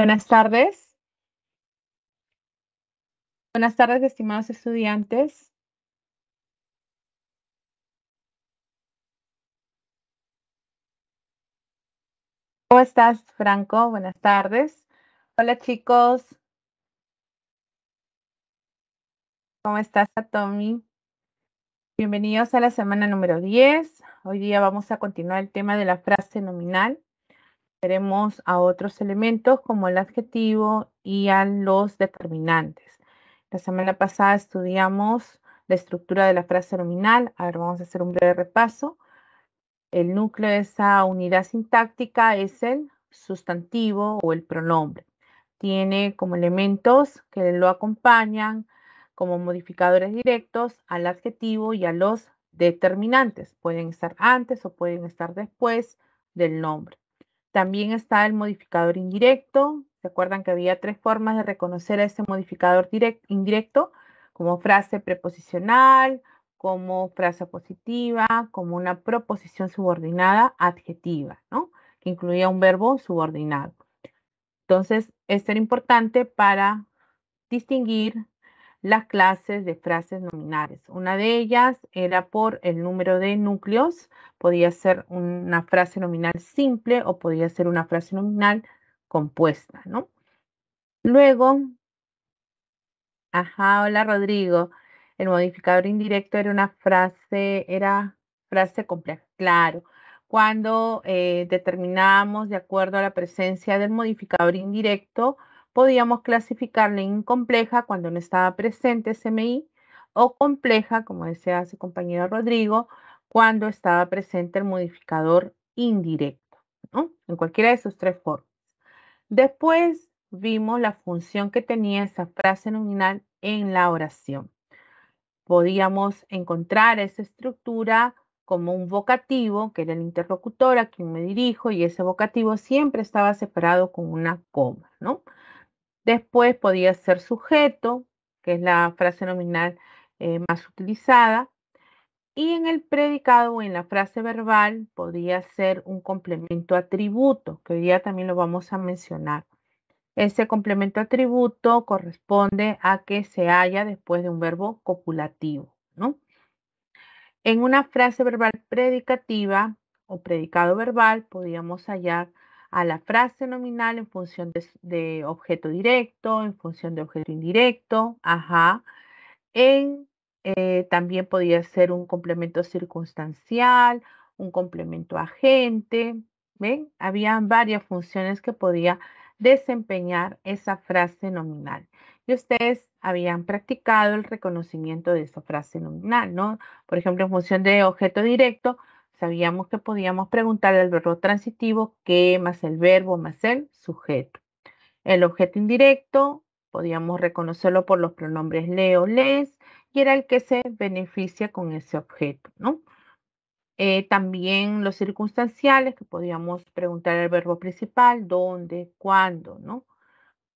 Buenas tardes. Buenas tardes, estimados estudiantes. ¿Cómo estás, Franco? Buenas tardes. Hola, chicos. ¿Cómo estás, Tommy? Bienvenidos a la semana número 10. Hoy día vamos a continuar el tema de la frase nominal. Veremos a otros elementos como el adjetivo y a los determinantes. La semana pasada estudiamos la estructura de la frase nominal. ver, vamos a hacer un breve repaso. El núcleo de esa unidad sintáctica es el sustantivo o el pronombre. Tiene como elementos que lo acompañan como modificadores directos al adjetivo y a los determinantes. Pueden estar antes o pueden estar después del nombre. También está el modificador indirecto. ¿Se acuerdan que había tres formas de reconocer a ese modificador indirecto? Como frase preposicional, como frase positiva, como una proposición subordinada adjetiva, ¿no? Que incluía un verbo subordinado. Entonces, esto era importante para distinguir las clases de frases nominales. Una de ellas era por el número de núcleos, podía ser una frase nominal simple o podía ser una frase nominal compuesta, ¿no? Luego, ajá, hola Rodrigo, el modificador indirecto era una frase, era frase compleja, claro. Cuando eh, determinamos de acuerdo a la presencia del modificador indirecto, podíamos clasificarla en compleja cuando no estaba presente SMI o compleja, como decía su compañero Rodrigo, cuando estaba presente el modificador indirecto, ¿no? en cualquiera de sus tres formas. Después vimos la función que tenía esa frase nominal en la oración. Podíamos encontrar esa estructura como un vocativo, que era el interlocutor a quien me dirijo, y ese vocativo siempre estaba separado con una coma, ¿no? Después podía ser sujeto, que es la frase nominal eh, más utilizada. Y en el predicado o en la frase verbal podía ser un complemento atributo, que hoy día también lo vamos a mencionar. Ese complemento atributo corresponde a que se halla después de un verbo copulativo. ¿no? En una frase verbal predicativa o predicado verbal podíamos hallar a la frase nominal en función de, objeto directo, en función de objeto indirecto, ajá. En, eh, también podía ser un complemento circunstancial, un complemento agente, ¿ven? Habían varias funciones que podía desempeñar esa frase nominal. Y ustedes habían practicado el reconocimiento de esa frase nominal, ¿no? Por ejemplo, en función de objeto directo, Sabíamos que podíamos preguntar al verbo transitivo que más el verbo más el sujeto. El objeto indirecto podíamos reconocerlo por los pronombres le o les, y era el que se beneficia con ese objeto, ¿no? Eh, también los circunstanciales, que podíamos preguntar el verbo principal, dónde, cuándo, ¿no?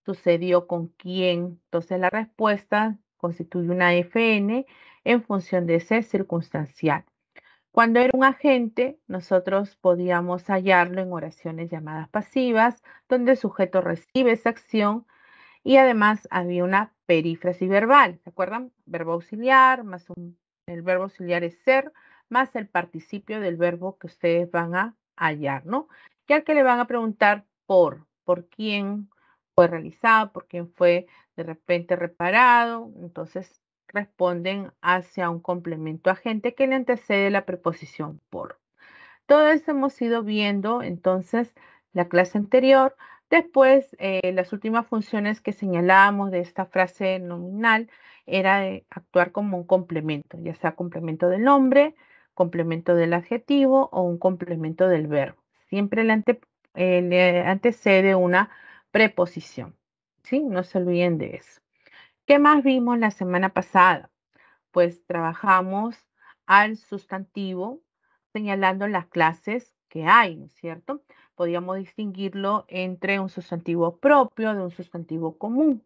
Sucedió con quién. Entonces la respuesta constituye una FN en función de ese circunstancial. Cuando era un agente, nosotros podíamos hallarlo en oraciones llamadas pasivas, donde el sujeto recibe esa acción y además había una perífrasis verbal, ¿se acuerdan? Verbo auxiliar, más el verbo auxiliar es ser, más el participio del verbo que ustedes van a hallar, ¿no? Y al que le van a preguntar por, por quién fue realizado, por quién fue de repente reparado, entonces responden hacia un complemento agente que le antecede la preposición por. Todo eso hemos ido viendo entonces la clase anterior. Después, eh, las últimas funciones que señalábamos de esta frase nominal era actuar como un complemento, ya sea complemento del nombre, complemento del adjetivo o un complemento del verbo. Siempre le, eh, antecede una preposición. ¿sí? No se olviden de eso. ¿Qué más vimos la semana pasada? Pues trabajamos al sustantivo señalando las clases que hay, ¿no es cierto? Podíamos distinguirlo entre un sustantivo propio de un sustantivo común.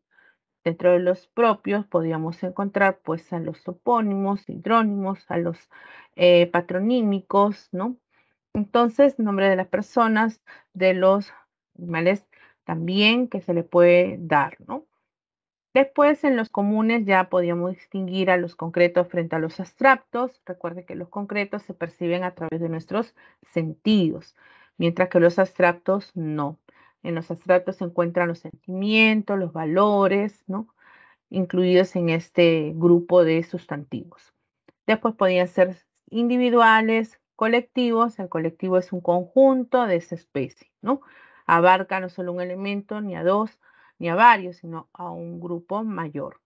Dentro de los propios podíamos encontrar pues a los topónimos, hidrónimos, a los eh, patronímicos, ¿no? Entonces, nombre de las personas, de los animales también que se le puede dar, ¿no? Después, en los comunes ya podíamos distinguir a los concretos frente a los abstractos. Recuerde que los concretos se perciben a través de nuestros sentidos, mientras que los abstractos no. En los abstractos se encuentran los sentimientos, los valores, ¿no? Incluidos en este grupo de sustantivos. Después podían ser individuales, colectivos. El colectivo es un conjunto de esa especie, ¿no? Abarca no solo un elemento ni a dos, ni a varios, sino a un grupo mayor.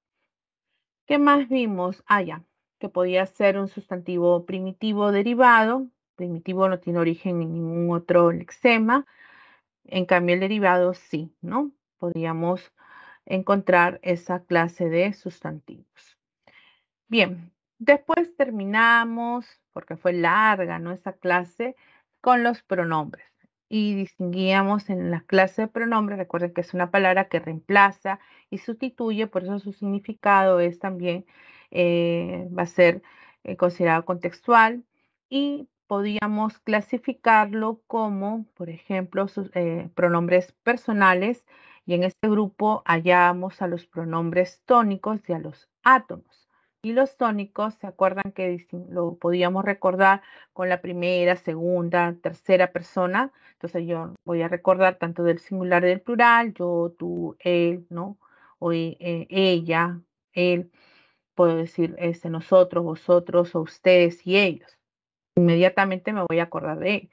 ¿Qué más vimos? allá ah, que podía ser un sustantivo primitivo derivado. Primitivo no tiene origen en ningún otro lexema. En cambio, el derivado sí, ¿no? Podríamos encontrar esa clase de sustantivos. Bien, después terminamos, porque fue larga, ¿no? Esa clase con los pronombres y distinguíamos en la clase de pronombres, recuerden que es una palabra que reemplaza y sustituye, por eso su significado es también, eh, va a ser eh, considerado contextual y podíamos clasificarlo como, por ejemplo, sus, eh, pronombres personales y en este grupo hallamos a los pronombres tónicos y a los átomos. Y los tónicos, ¿se acuerdan que lo podíamos recordar con la primera, segunda, tercera persona? Entonces yo voy a recordar tanto del singular y del plural, yo, tú, él, ¿no? O eh, eh, ella, él. Puedo decir este, nosotros, vosotros o ustedes y ellos. Inmediatamente me voy a acordar de él.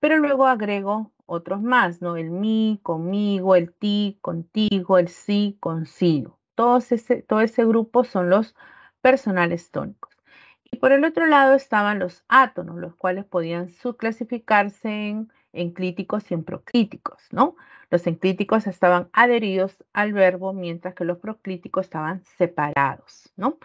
Pero luego agrego otros más, ¿no? El mí, conmigo, el ti, contigo, el sí, consigo. Todo ese, todo ese grupo son los personales tónicos. Y por el otro lado estaban los átonos, los cuales podían subclasificarse en enclíticos y en proclíticos, ¿no? Los enclíticos estaban adheridos al verbo, mientras que los proclíticos estaban separados, ¿no?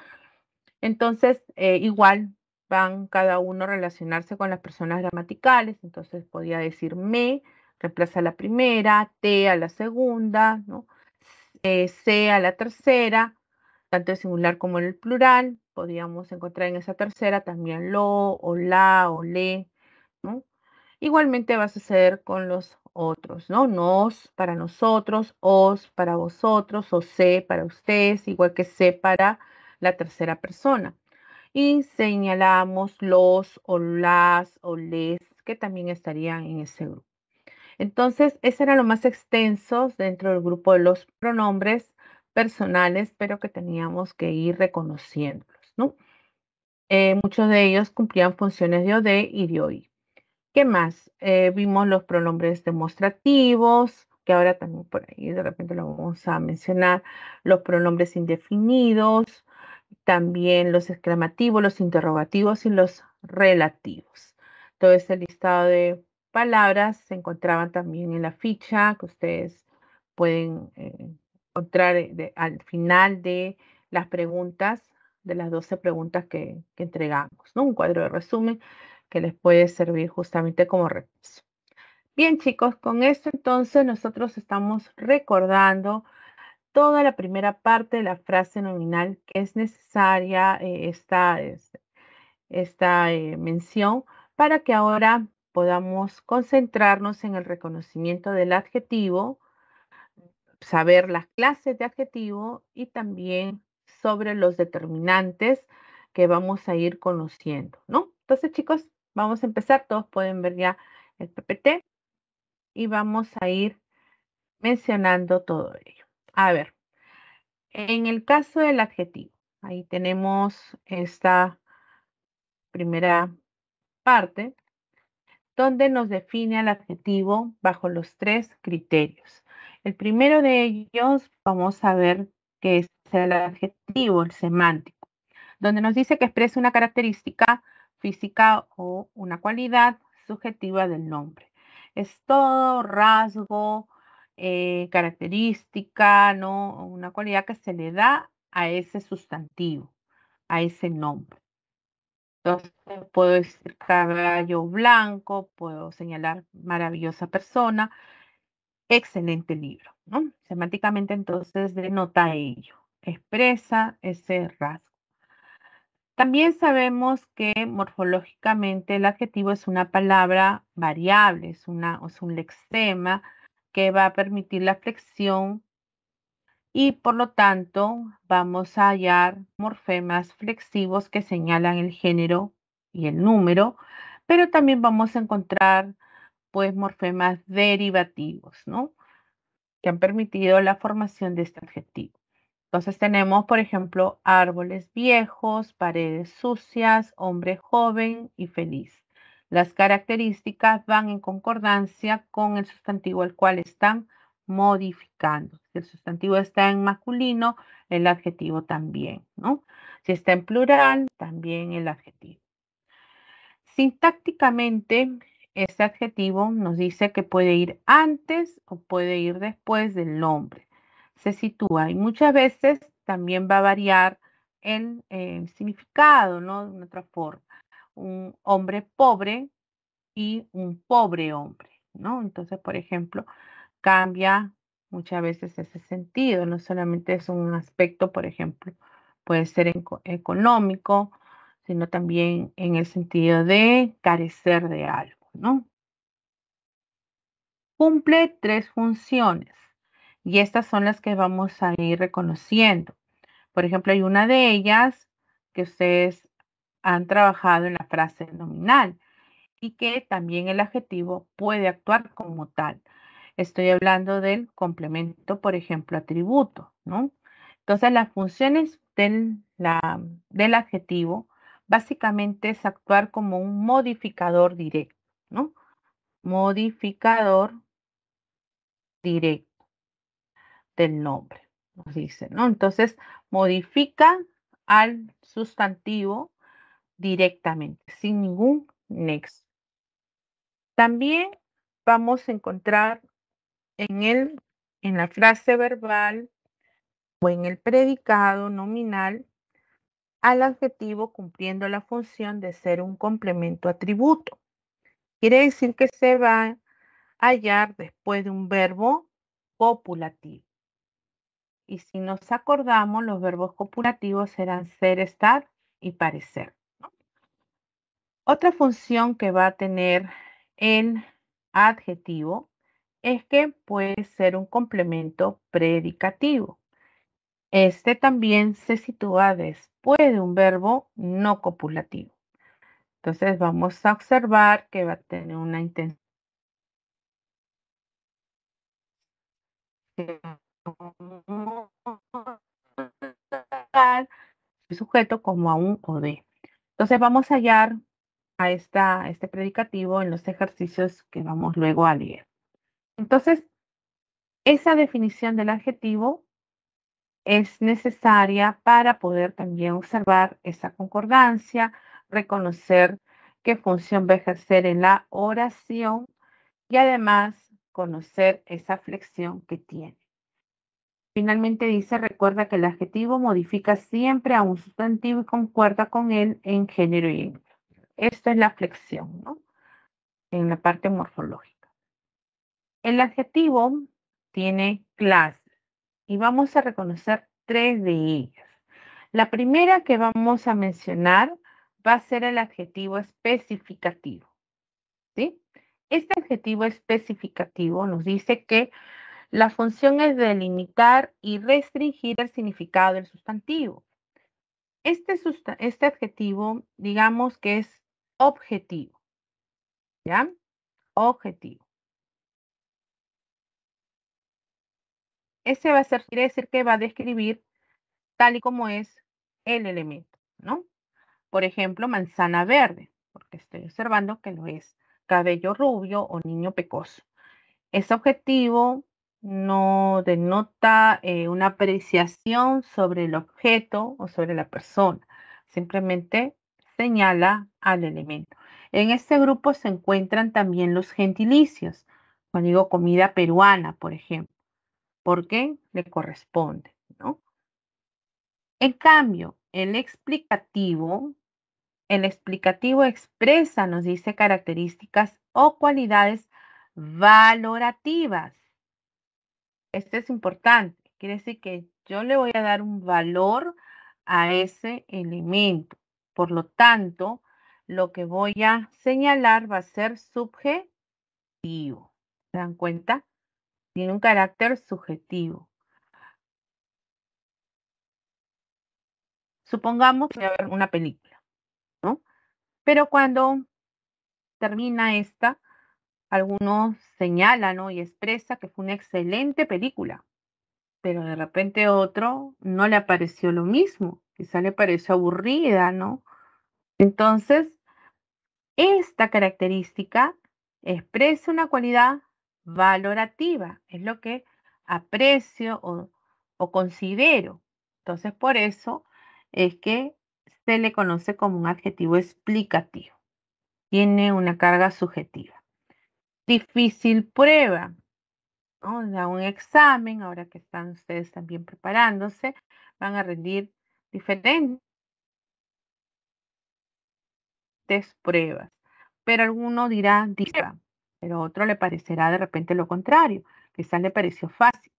Entonces, eh, igual van cada uno a relacionarse con las personas gramaticales, entonces podía decir me, reemplaza la primera, te a la segunda, ¿no? Eh, sea a la tercera, tanto el singular como el plural. Podríamos encontrar en esa tercera también lo o la o le, Igualmente vas a hacer con los otros, ¿no? Nos para nosotros, os para vosotros, o se para ustedes, igual que se para la tercera persona. Y señalamos los o las o les que también estarían en ese grupo. Entonces, ese era lo más extenso dentro del grupo de los pronombres personales, pero que teníamos que ir reconociéndolos, ¿no? Eh, muchos de ellos cumplían funciones de OD y de OI. ¿Qué más? Eh, vimos los pronombres demostrativos, que ahora también por ahí de repente lo vamos a mencionar, los pronombres indefinidos, también los exclamativos, los interrogativos y los relativos. Todo este listado de palabras se encontraban también en la ficha que ustedes pueden eh, eh, al final de las preguntas, de las 12 preguntas que, entregamos, Un cuadro de resumen que les puede servir justamente como repaso. Bien, chicos, con esto entonces nosotros estamos recordando toda la primera parte de la frase nominal que es necesaria eh, esta, este, esta eh, mención para que ahora podamos concentrarnos en el reconocimiento del adjetivo, saber las clases de adjetivo y también sobre los determinantes que vamos a ir conociendo, ¿no? Entonces, chicos, vamos a empezar. Todos pueden ver ya el PPT y vamos a ir mencionando todo ello. A ver, en el caso del adjetivo, ahí tenemos esta primera parte donde nos define al adjetivo bajo los tres criterios. El primero de ellos vamos a ver que es el adjetivo, el semántico, donde nos dice que expresa una característica física o una cualidad subjetiva del nombre. Es todo rasgo, eh, característica, ¿no? una cualidad que se le da a ese sustantivo, a ese nombre. Entonces puedo decir caballo blanco, puedo señalar maravillosa persona, Excelente libro, ¿no? Semánticamente entonces denota ello, expresa ese rasgo. También sabemos que morfológicamente el adjetivo es una palabra variable, es, una, es un lexema que va a permitir la flexión y por lo tanto vamos a hallar morfemas flexivos que señalan el género y el número, pero también vamos a encontrar pues morfemas derivativos, ¿no? Que han permitido la formación de este adjetivo. Entonces tenemos, por ejemplo, árboles viejos, paredes sucias, hombre joven y feliz. Las características van en concordancia con el sustantivo al cual están modificando. Si el sustantivo está en masculino, el adjetivo también, ¿no? Si está en plural, también el adjetivo. Sintácticamente, este adjetivo nos dice que puede ir antes o puede ir después del nombre. Se sitúa y muchas veces también va a variar el, eh, significado, ¿no? De otra forma. Un hombre pobre y un pobre hombre, ¿no? Entonces, por ejemplo, cambia muchas veces ese sentido. No solamente es un aspecto, por ejemplo, puede ser económico, sino también en el sentido de carecer de algo. Cumple tres funciones y estas son las que vamos a ir reconociendo. Por ejemplo, hay una de ellas que ustedes han trabajado en la frase nominal y que también el adjetivo puede actuar como tal. Estoy hablando del complemento, por ejemplo, atributo, ¿no? Entonces, las funciones del adjetivo básicamente es actuar como un modificador directo. ¿no? Modificador directo del nombre, nos dice, ¿no? Entonces, modifica al sustantivo directamente, sin ningún nexo. También vamos a encontrar en, el, en la frase verbal o en el predicado nominal al adjetivo cumpliendo la función de ser un complemento atributo. Quiere decir que se va a hallar después de un verbo copulativo. Y si nos acordamos, los verbos copulativos serán ser, estar y parecer. Otra función que va a tener el adjetivo es que puede ser un complemento predicativo. Este también se sitúa después de un verbo no copulativo. Entonces vamos a observar que va a tener una intención sujeto como a un o de. Entonces vamos a hallar a esta, este predicativo en los ejercicios que vamos luego a leer. Entonces, esa definición del adjetivo es necesaria para poder también observar esa concordancia, reconocer qué función va a ejercer en la oración y además conocer esa flexión que tiene. Finalmente dice, recuerda que el adjetivo modifica siempre a un sustantivo y concuerda con él en género y en. Esto es la flexión, ¿no? En la parte morfológica. El adjetivo tiene clase y vamos a reconocer tres de ellas. La primera que vamos a mencionar va a ser el adjetivo especificativo. ¿sí? Este adjetivo especificativo nos dice que la función es delimitar y restringir el significado del sustantivo. Este, este adjetivo, digamos que es objetivo. ¿Ya? Objetivo. Ese va a ser, quiere decir que va a describir tal y como es el elemento, ¿no? Por ejemplo, manzana verde, porque estoy observando que lo es cabello rubio o niño pecoso. Ese objetivo no denota eh, una apreciación sobre el objeto o sobre la persona, simplemente señala al elemento. En este grupo se encuentran también los gentilicios, cuando digo comida peruana, por ejemplo, porque le corresponde, ¿no? En cambio, el explicativo el explicativo expresa, nos dice, características o cualidades valorativas. Esto es importante. Quiere decir que yo le voy a dar un valor a ese elemento. Por lo tanto, lo que voy a señalar va a ser subjetivo. ¿Se dan cuenta? Tiene un carácter subjetivo. Supongamos que voy a haber una película. Pero cuando termina esta, algunos señalan y expresa que fue una excelente película, pero de repente otro no le pareció lo mismo, quizá le pareció aburrida, ¿no? Entonces, esta característica expresa una cualidad valorativa, es lo que aprecio o, o considero. Entonces, por eso es que se le conoce como un adjetivo explicativo. Tiene una carga subjetiva. Difícil prueba. O un examen, ahora que están ustedes también preparándose, van a rendir diferentes pruebas. Pero alguno dirá, pero otro le parecerá de repente lo contrario, quizás le pareció fácil.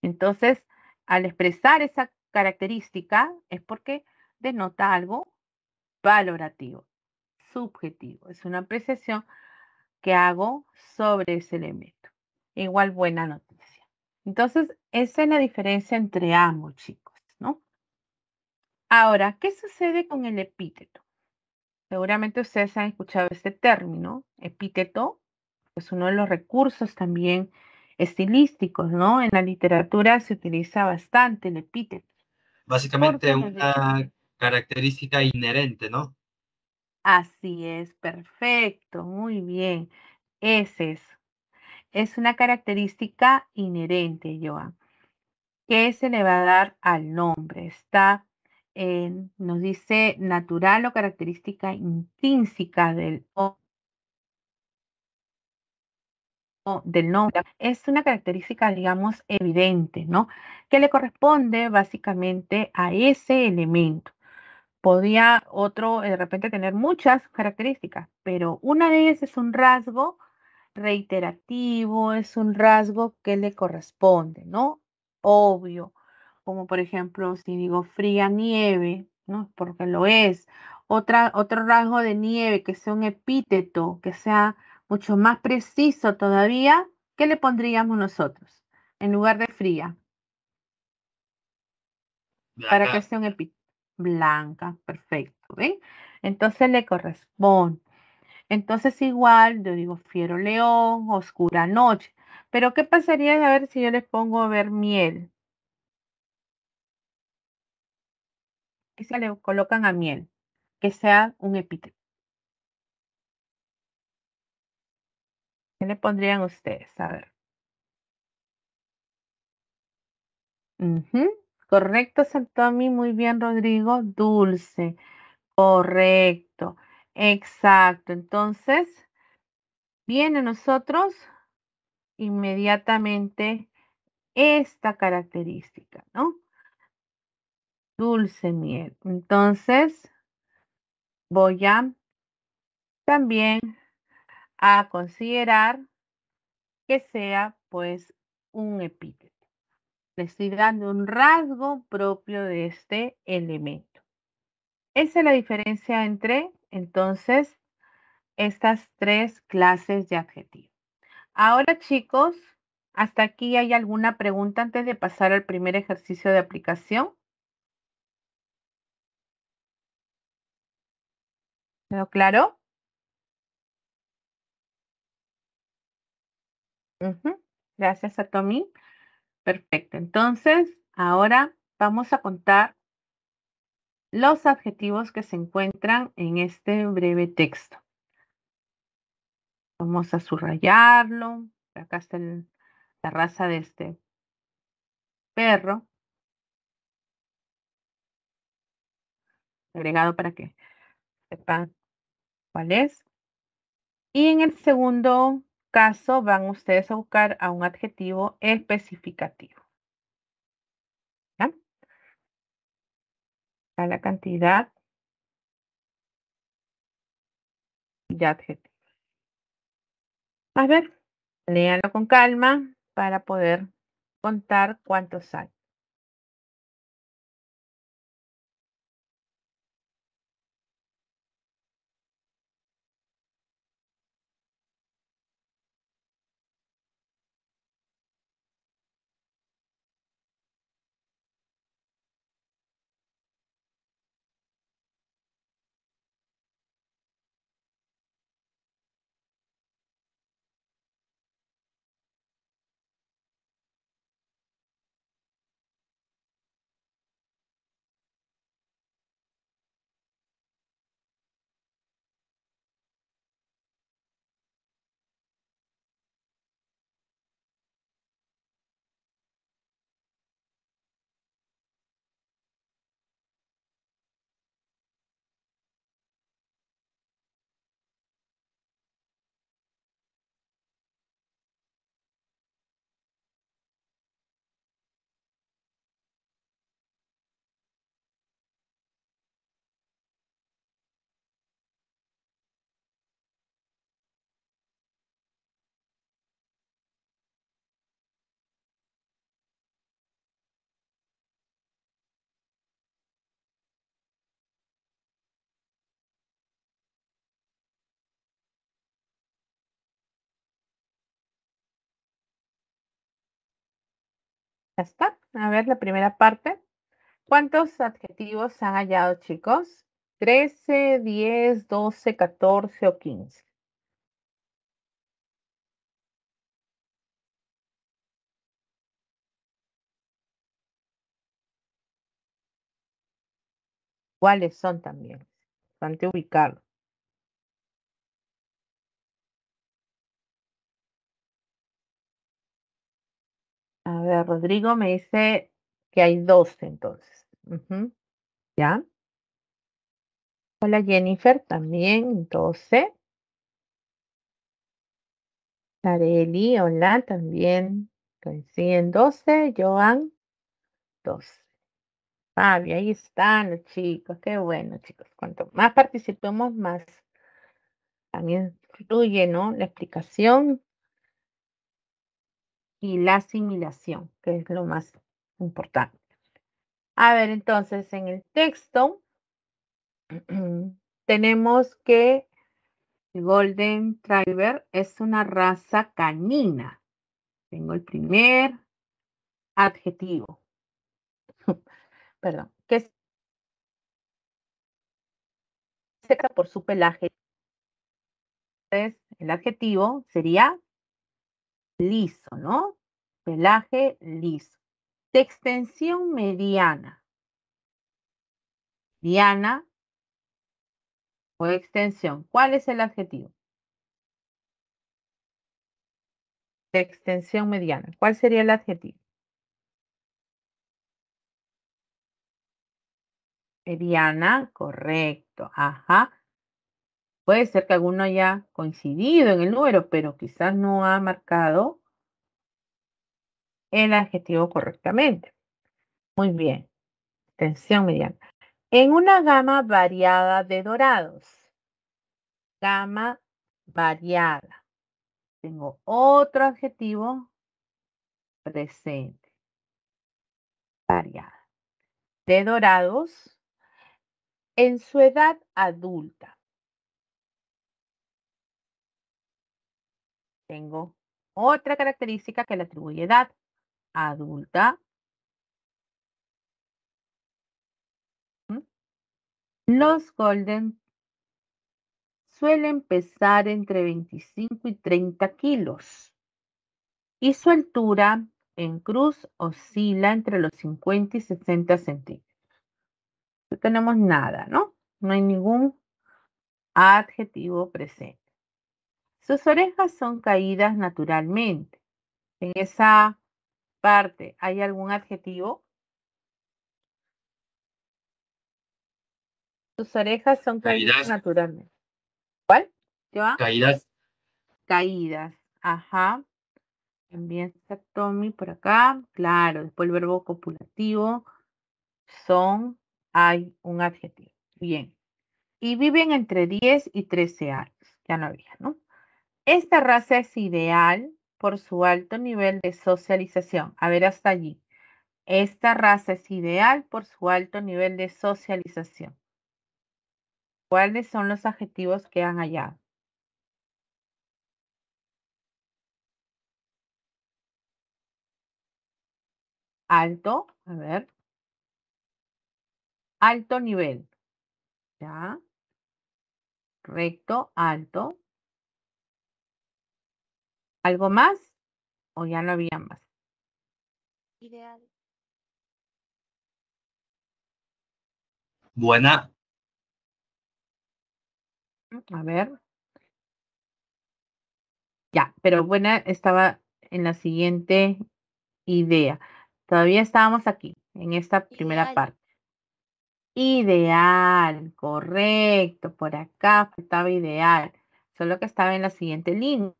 Entonces, al expresar esa característica es porque denota algo valorativo, subjetivo. Es una apreciación que hago sobre ese elemento. Igual buena noticia. Entonces, esa es la diferencia entre ambos, chicos, ¿no? Ahora, ¿qué sucede con el epíteto? Seguramente ustedes han escuchado este término, epíteto, es uno de los recursos también estilísticos, ¿no? En la literatura se utiliza bastante el epíteto. Básicamente una característica inherente, ¿no? Así es, perfecto, muy bien. Ese es. Es una característica inherente, Joan, que se le va a dar al nombre. Está, en, nos dice, natural o característica intrínseca del, o, del nombre. Es una característica, digamos, evidente, ¿no? Que le corresponde básicamente a ese elemento podría otro eh, de repente tener muchas características, pero una de ellas es un rasgo reiterativo, es un rasgo que le corresponde, ¿no? Obvio, como por ejemplo, si digo fría nieve, ¿no? Porque lo es. Otra, otro rasgo de nieve que sea un epíteto, que sea mucho más preciso todavía, ¿qué le pondríamos nosotros en lugar de fría? Para que sea un epíteto blanca. Perfecto, Entonces le corresponde. Entonces igual, yo digo fiero león, oscura noche. Pero ¿qué pasaría a ver si yo les pongo a ver miel? que se le colocan a miel? Que sea un epíteto. ¿Qué le pondrían ustedes? A ver. Correcto, Santomi. Muy bien, Rodrigo. Dulce. Correcto. Exacto. Entonces, viene a nosotros inmediatamente esta característica, ¿no? Dulce miel. Entonces, voy a también a considerar que sea pues un epíteto. Le estoy dando un rasgo propio de este elemento. Esa es la diferencia entre, entonces, estas tres clases de adjetivos. Ahora, chicos, ¿hasta aquí hay alguna pregunta antes de pasar al primer ejercicio de aplicación? ¿Quedó claro? Gracias a Tommy. Perfecto. Entonces, ahora vamos a contar los adjetivos que se encuentran en este breve texto. Vamos a subrayarlo. Acá está la raza de este perro. Agregado para que sepan cuál es. Y en el segundo caso van ustedes a buscar a un adjetivo especificativo. A la cantidad de adjetivos. A ver, léanlo con calma para poder contar cuántos hay. Ya está. A ver la primera parte. ¿Cuántos adjetivos han hallado, chicos? 13, 10, 12, 14 o 15. ¿Cuáles son también? Bastante ubicarlos. A ver, Rodrigo me dice que hay 12 entonces. ¿Ya? Hola Jennifer, también, 12 Tareli, hola, también. Coinciden 12. Joan, 12. Fabi, ahí están los chicos. Qué bueno, chicos. Cuanto más participemos, más también fluye, ¿no? La explicación y la asimilación, que es lo más importante. A ver, entonces, en el texto tenemos que el Golden Driver es una raza canina. Tengo el primer adjetivo. Perdón. Que es seca por su pelaje. Entonces, el adjetivo sería liso, ¿no? Pelaje liso. De extensión mediana. Diana o extensión. ¿Cuál es el adjetivo? De extensión mediana. ¿Cuál sería el adjetivo? Mediana, correcto. Ajá. Puede ser que alguno haya coincidido en el número, pero quizás no ha marcado el adjetivo correctamente. Muy bien. Atención, Miriam. En una gama variada de dorados. Gama variada. Tengo otro adjetivo presente. Variada. De dorados en su edad adulta. Tengo otra característica que le atribuye edad. Adulta. Los golden suelen pesar entre 25 y 30 kilos y su altura en cruz oscila entre los 50 y 60 centímetros. No tenemos nada, ¿no? No hay ningún adjetivo presente. Sus orejas son caídas naturalmente. En esa parte, ¿hay algún adjetivo? Sus orejas son caídas, naturalmente. ¿Cuál? Caídas. Caídas. Ajá. También está Tommy por acá. Claro, después el verbo copulativo. Son, hay un adjetivo. Bien. Y viven entre 10 y 13 años. Ya no había, ¿no? Esta raza es ideal por su alto nivel de socialización. A ver, hasta allí. Esta raza es ideal por su alto nivel de socialización. ¿Cuáles son los adjetivos que han hallado? Alto, a ver. Alto nivel. ¿Ya? Recto, alto. ¿Algo más? ¿O ya no había más? Ideal. Buena. Mm, a ver. Ya, pero buena estaba en la siguiente idea. Todavía estábamos aquí, en esta primera parte. Ideal, correcto, por acá estaba ideal, solo que estaba en la siguiente línea.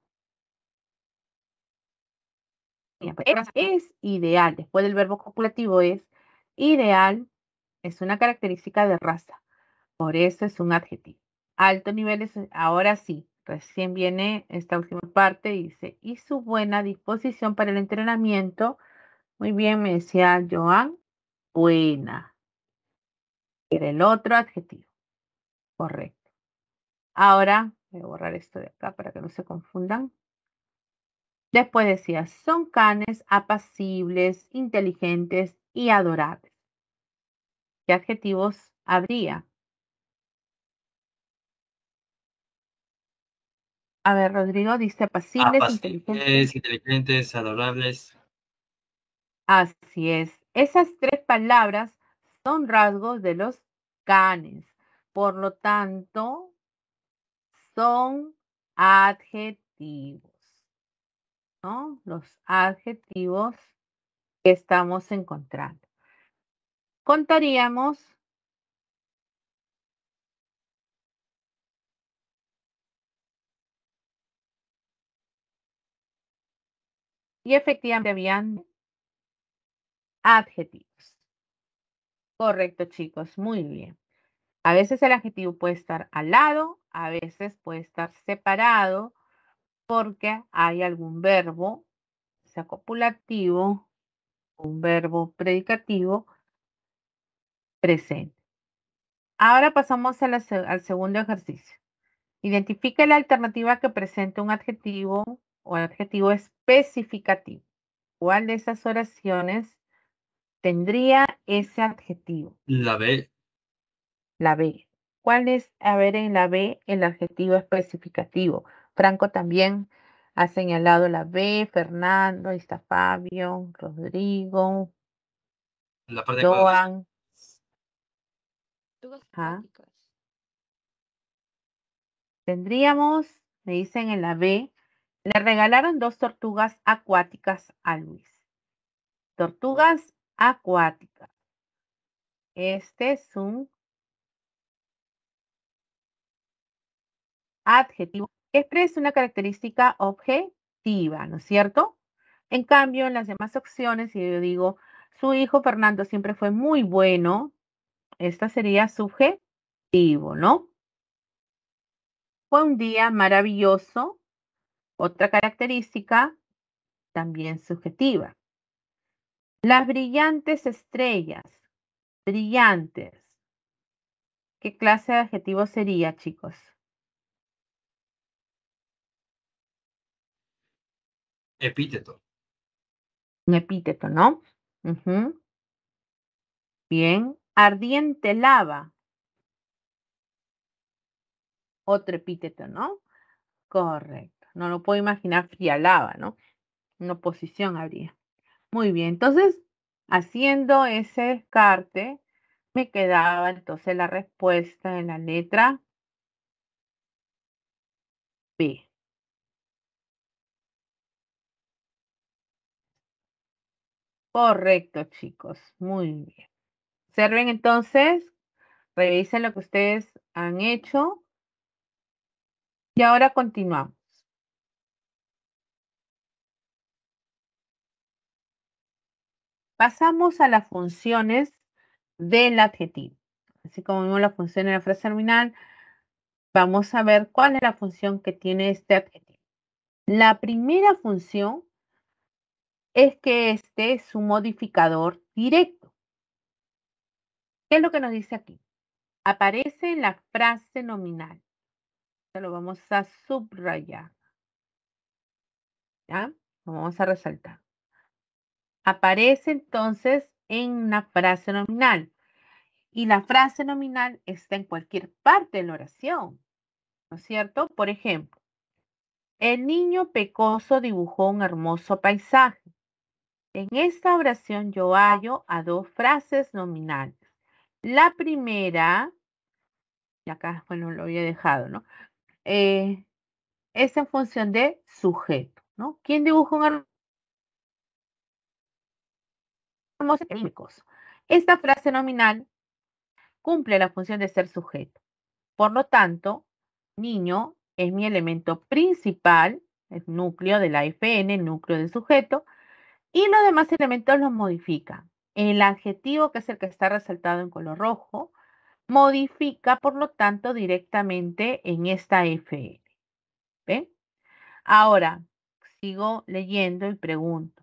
Es ideal, después del verbo copulativo es ideal, es una característica de raza, por eso es un adjetivo. Alto nivel es, ahora sí, recién viene esta última parte, dice, y su buena disposición para el entrenamiento. Muy bien, me decía Joan, buena. Era el otro adjetivo. Correcto. Ahora, voy a borrar esto de acá para que no se confundan. Después decía, son canes apacibles, inteligentes y adorables. ¿Qué adjetivos habría? A ver, Rodrigo dice apacibles, inteligentes, adorables. Así es. Esas tres palabras son rasgos de los canes. Por lo tanto, son adjetivos. Los adjetivos que estamos encontrando. Contaríamos y efectivamente habían adjetivos. Correcto, chicos, muy bien. A veces el adjetivo puede estar al lado, a veces puede estar separado, porque hay algún verbo, sea copulativo, un verbo predicativo presente. Ahora pasamos al segundo ejercicio. Identifica la alternativa que presenta un adjetivo o adjetivo especificativo. ¿Cuál de esas oraciones tendría ese adjetivo? La B. La B. ¿Cuál es, a ver, en la B el adjetivo especificativo? Franco también ha señalado la B, Fernando, ahí está Fabio, Rodrigo, la Tendríamos, me dicen en la B, le regalaron dos tortugas acuáticas a Luis. Tortugas acuáticas. Este es un adjetivo Expresa una característica objetiva, ¿no es cierto? En cambio, en las demás opciones, si yo digo, su hijo Fernando siempre fue muy bueno, esta sería subjetivo, ¿no? Fue un día maravilloso, otra característica también subjetiva. Las brillantes estrellas, brillantes. ¿Qué clase de adjetivo sería, chicos? Epíteto. Un epíteto, ¿no? Bien. Ardiente lava. Otro epíteto, ¿no? Correcto. No lo puedo imaginar fría lava, ¿no? Una oposición habría. Muy bien. Entonces, haciendo ese descarte, me quedaba entonces la respuesta en la letra B. Correcto, chicos. Muy bien. Observen entonces, revisen lo que ustedes han hecho. Y ahora continuamos. Pasamos a las funciones del adjetivo. Así como vimos la función en la frase terminal, vamos a ver cuál es la función que tiene este adjetivo. La primera función es que este es un modificador directo. ¿Qué es lo que nos dice aquí? Aparece en la frase nominal. Se lo vamos a subrayar. ¿Ya? vamos a resaltar. Aparece entonces en una frase nominal. Y la frase nominal está en cualquier parte de la oración. ¿No es cierto? Por ejemplo, el niño pecoso dibujó un hermoso paisaje. En esta oración yo hallo a dos frases nominales. La primera, y acá, bueno, lo había dejado, ¿no? Eh, es en función de sujeto, ¿no? ¿Quién dibuja un hermoso? Esta frase nominal cumple la función de ser sujeto. Por lo tanto, niño es mi elemento principal, el núcleo de la FN, el núcleo del sujeto, y los demás elementos los modifica. El adjetivo, que es el que está resaltado en color rojo, modifica, por lo tanto, directamente en esta FL. Ahora, sigo leyendo y pregunto.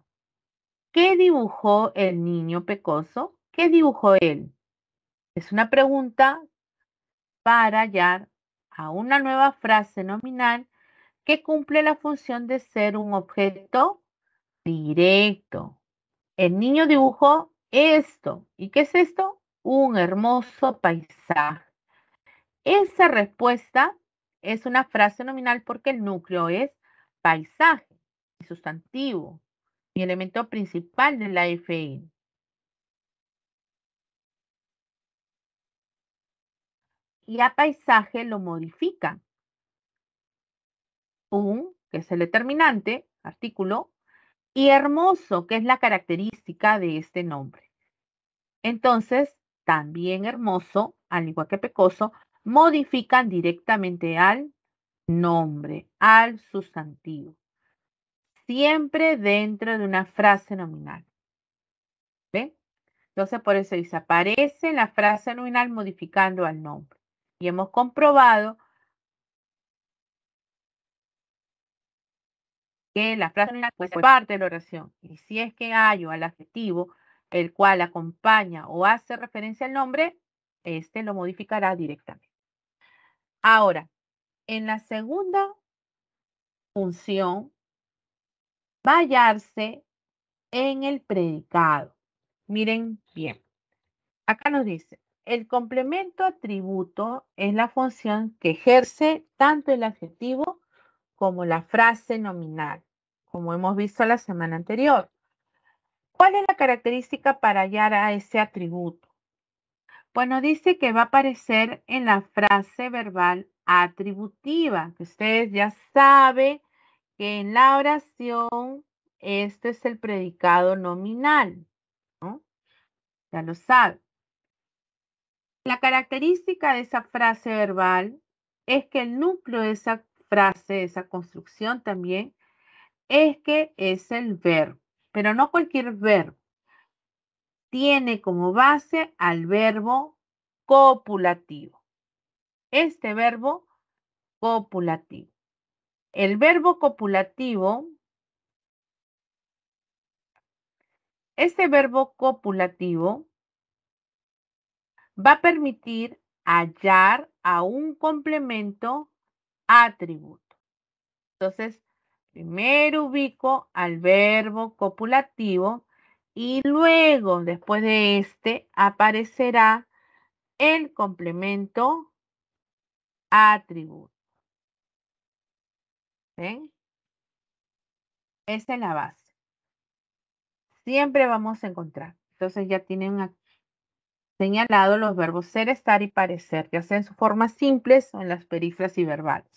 ¿Qué dibujó el niño pecoso? ¿Qué dibujó él? Es una pregunta para hallar a una nueva frase nominal que cumple la función de ser un objeto directo. El niño dibujó esto. ¿Y qué es esto? Un hermoso paisaje. Esa respuesta es una frase nominal porque el núcleo es paisaje, sustantivo y elemento principal de la FI. Y a paisaje lo modifica. Un, que es el determinante, artículo, y hermoso, que es la característica de este nombre. Entonces, también hermoso, al igual que pecoso, modifican directamente al nombre, al sustantivo, siempre dentro de una frase nominal. Entonces, por eso desaparece la frase nominal modificando al nombre. Y hemos comprobado que la frase es pues parte de la oración. Y si es que o al adjetivo el cual acompaña o hace referencia al nombre, este lo modificará directamente. Ahora, en la segunda función, va hallarse en el predicado. Miren bien. Acá nos dice, el complemento atributo es la función que ejerce tanto el adjetivo como la frase nominal, como hemos visto la semana anterior. ¿Cuál es la característica para hallar a ese atributo? Bueno, dice que va a aparecer en la frase verbal atributiva, que ustedes ya saben que en la oración este es el predicado nominal, ¿no? Ya lo saben. La característica de esa frase verbal es que el núcleo de esa esa construcción también, es que es el verbo, pero no cualquier verbo. Tiene como base al verbo copulativo. Este verbo copulativo. El verbo copulativo, este verbo copulativo va a permitir hallar a un complemento atributo. Entonces, primero ubico al verbo copulativo y luego, después de este, aparecerá el complemento atributo. ¿Ven? Esa es la base. Siempre vamos a encontrar. Entonces ya tienen señalado los verbos ser, estar y parecer, que hacen su forma formas simples en las perifras y verbales.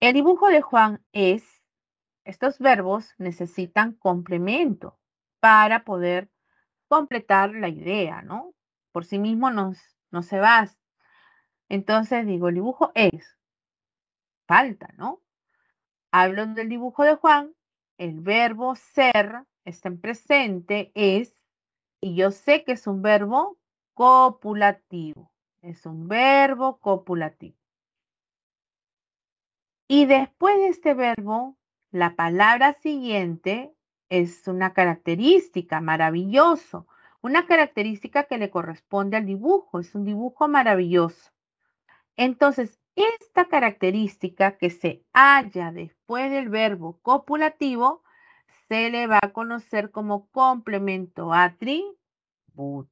El dibujo de Juan es, estos verbos necesitan complemento para poder completar la idea, ¿no? Por sí mismo no, se va. Entonces digo, el dibujo es, falta, ¿no? Hablo del dibujo de Juan el verbo ser está en presente, es, y yo sé que es un verbo copulativo. Es un verbo copulativo. Y después de este verbo, la palabra siguiente es una característica, maravilloso. Una característica que le corresponde al dibujo, es un dibujo maravilloso. Entonces, esta característica que se halla después del verbo copulativo se le va a conocer como complemento atributo.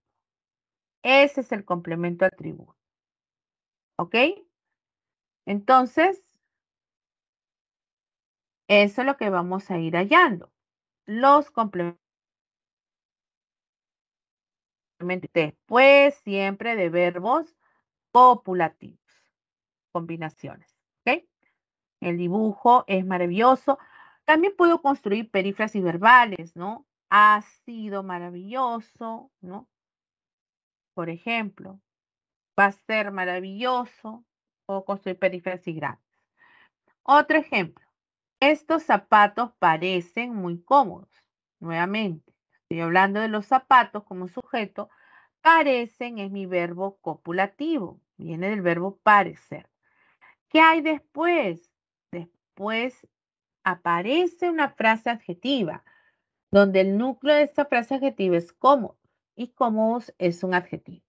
Ese es el complemento atributo. ¿Ok? Entonces, eso es lo que vamos a ir hallando. Los complementos después siempre de verbos copulativos combinaciones. ¿okay? El dibujo es maravilloso. También puedo construir perífrasis verbales, ¿no? Ha sido maravilloso, ¿no? Por ejemplo, va a ser maravilloso o construir perífrasis grandes. Otro ejemplo. Estos zapatos parecen muy cómodos. Nuevamente, estoy hablando de los zapatos como sujeto. Parecen es mi verbo copulativo. Viene del verbo parecer. ¿Qué hay después? Después aparece una frase adjetiva, donde el núcleo de esta frase adjetiva es como y como es un adjetivo.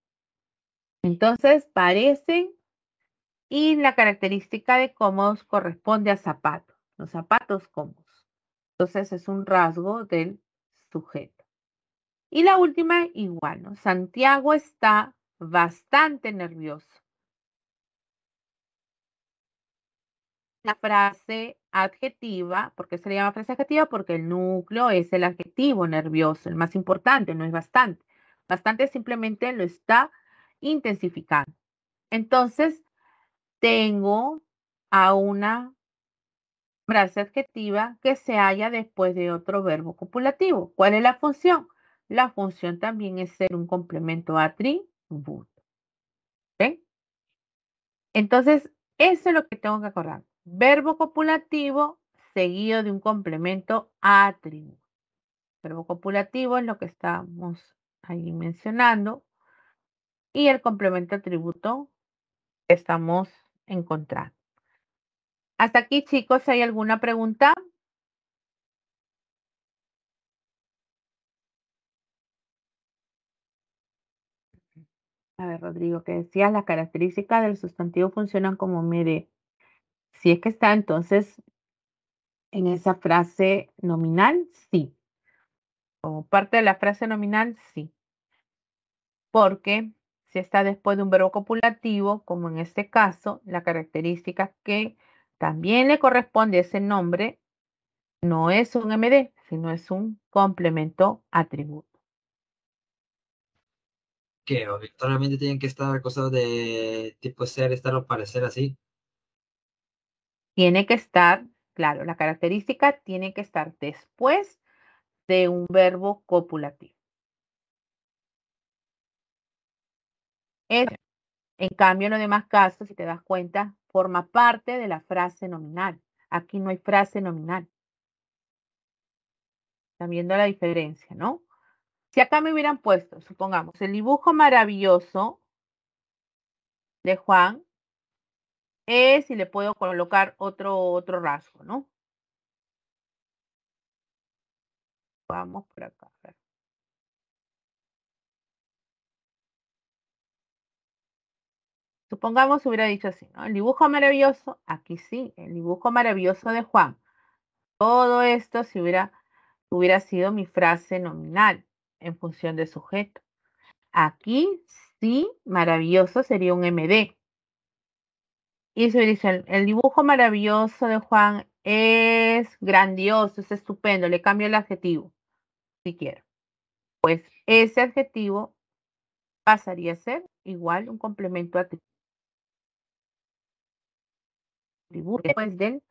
Entonces, parecen y la característica de cómodos corresponde a zapatos, los zapatos cómodos. Entonces, es un rasgo del sujeto. Y la última, igual, ¿no? Santiago está bastante nervioso. la frase adjetiva, porque se le llama frase adjetiva porque el núcleo es el adjetivo nervioso, el más importante, no es bastante. Bastante simplemente lo está intensificando. Entonces, tengo a una frase adjetiva que se halla después de otro verbo copulativo. ¿Cuál es la función? La función también es ser un complemento atributo. ¿Ven? Entonces, eso es lo que tengo que acordar verbo copulativo seguido de un complemento atributo. Verbo copulativo es lo que estamos ahí mencionando y el complemento atributo que estamos encontrando. Hasta aquí, chicos, ¿hay alguna pregunta? A ver, Rodrigo, ¿qué decías, las características del sustantivo funcionan como, mire, si es que está entonces en esa frase nominal, sí. O parte de la frase nominal, sí. Porque si está después de un verbo copulativo, como en este caso, la característica que también le corresponde a ese nombre no es un MD, sino es un complemento atributo. Que obviamente tienen que estar cosas de tipo ser, estar o parecer así tiene que estar, claro, la característica tiene que estar después de un verbo copulativo. en cambio, en los demás casos, si te das cuenta, forma parte de la frase nominal. Aquí no hay frase nominal. Están viendo la diferencia, ¿no? Si acá me hubieran puesto, supongamos, el dibujo maravilloso de Juan es le puedo colocar otro, otro rasgo, ¿no? Vamos por acá. Supongamos hubiera dicho así, ¿no? El dibujo maravilloso, aquí sí, el dibujo maravilloso de Juan. Todo esto si hubiera, hubiera sido mi frase nominal en función de sujeto. Aquí sí, maravilloso sería un MD. Y se dice, el dibujo maravilloso de Juan es grandioso, es estupendo, le cambio el adjetivo, si quiero. Pues ese adjetivo pasaría a ser igual un complemento atributivo después del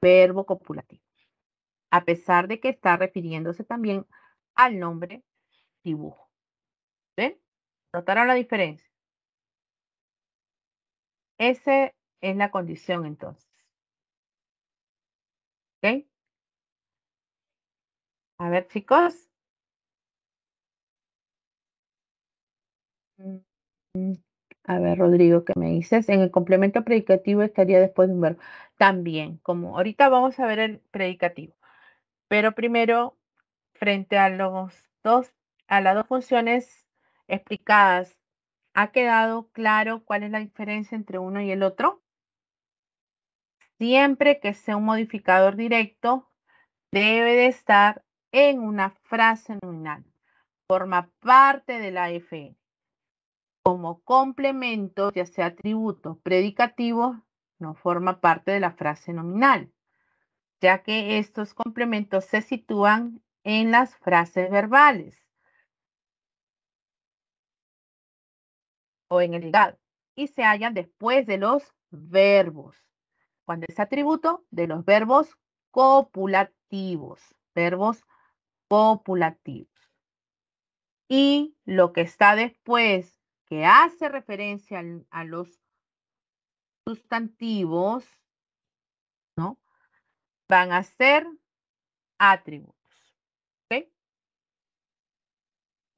verbo copulativo, a pesar de que está refiriéndose también al nombre dibujo. ¿Ven? ¿Notaron la diferencia? Ese es la condición entonces. ¿Ok? A ver, chicos. Mm, mm. A ver, Rodrigo, ¿qué me dices? En el complemento predicativo estaría después de un verbo. También, como ahorita vamos a ver el predicativo. Pero primero, frente a los dos, a las dos funciones explicadas, ¿ha quedado claro cuál es la diferencia entre uno y el otro? siempre que sea un modificador directo, debe de estar en una frase nominal. Forma parte de la FN. Como complemento, ya sea atributo predicativo, no forma parte de la frase nominal, ya que estos complementos se sitúan en las frases verbales o en el legado y se hallan después de los verbos cuando es atributo de los verbos copulativos, verbos copulativos. Y lo que está después, que hace referencia a los sustantivos, ¿no? Van a ser atributos.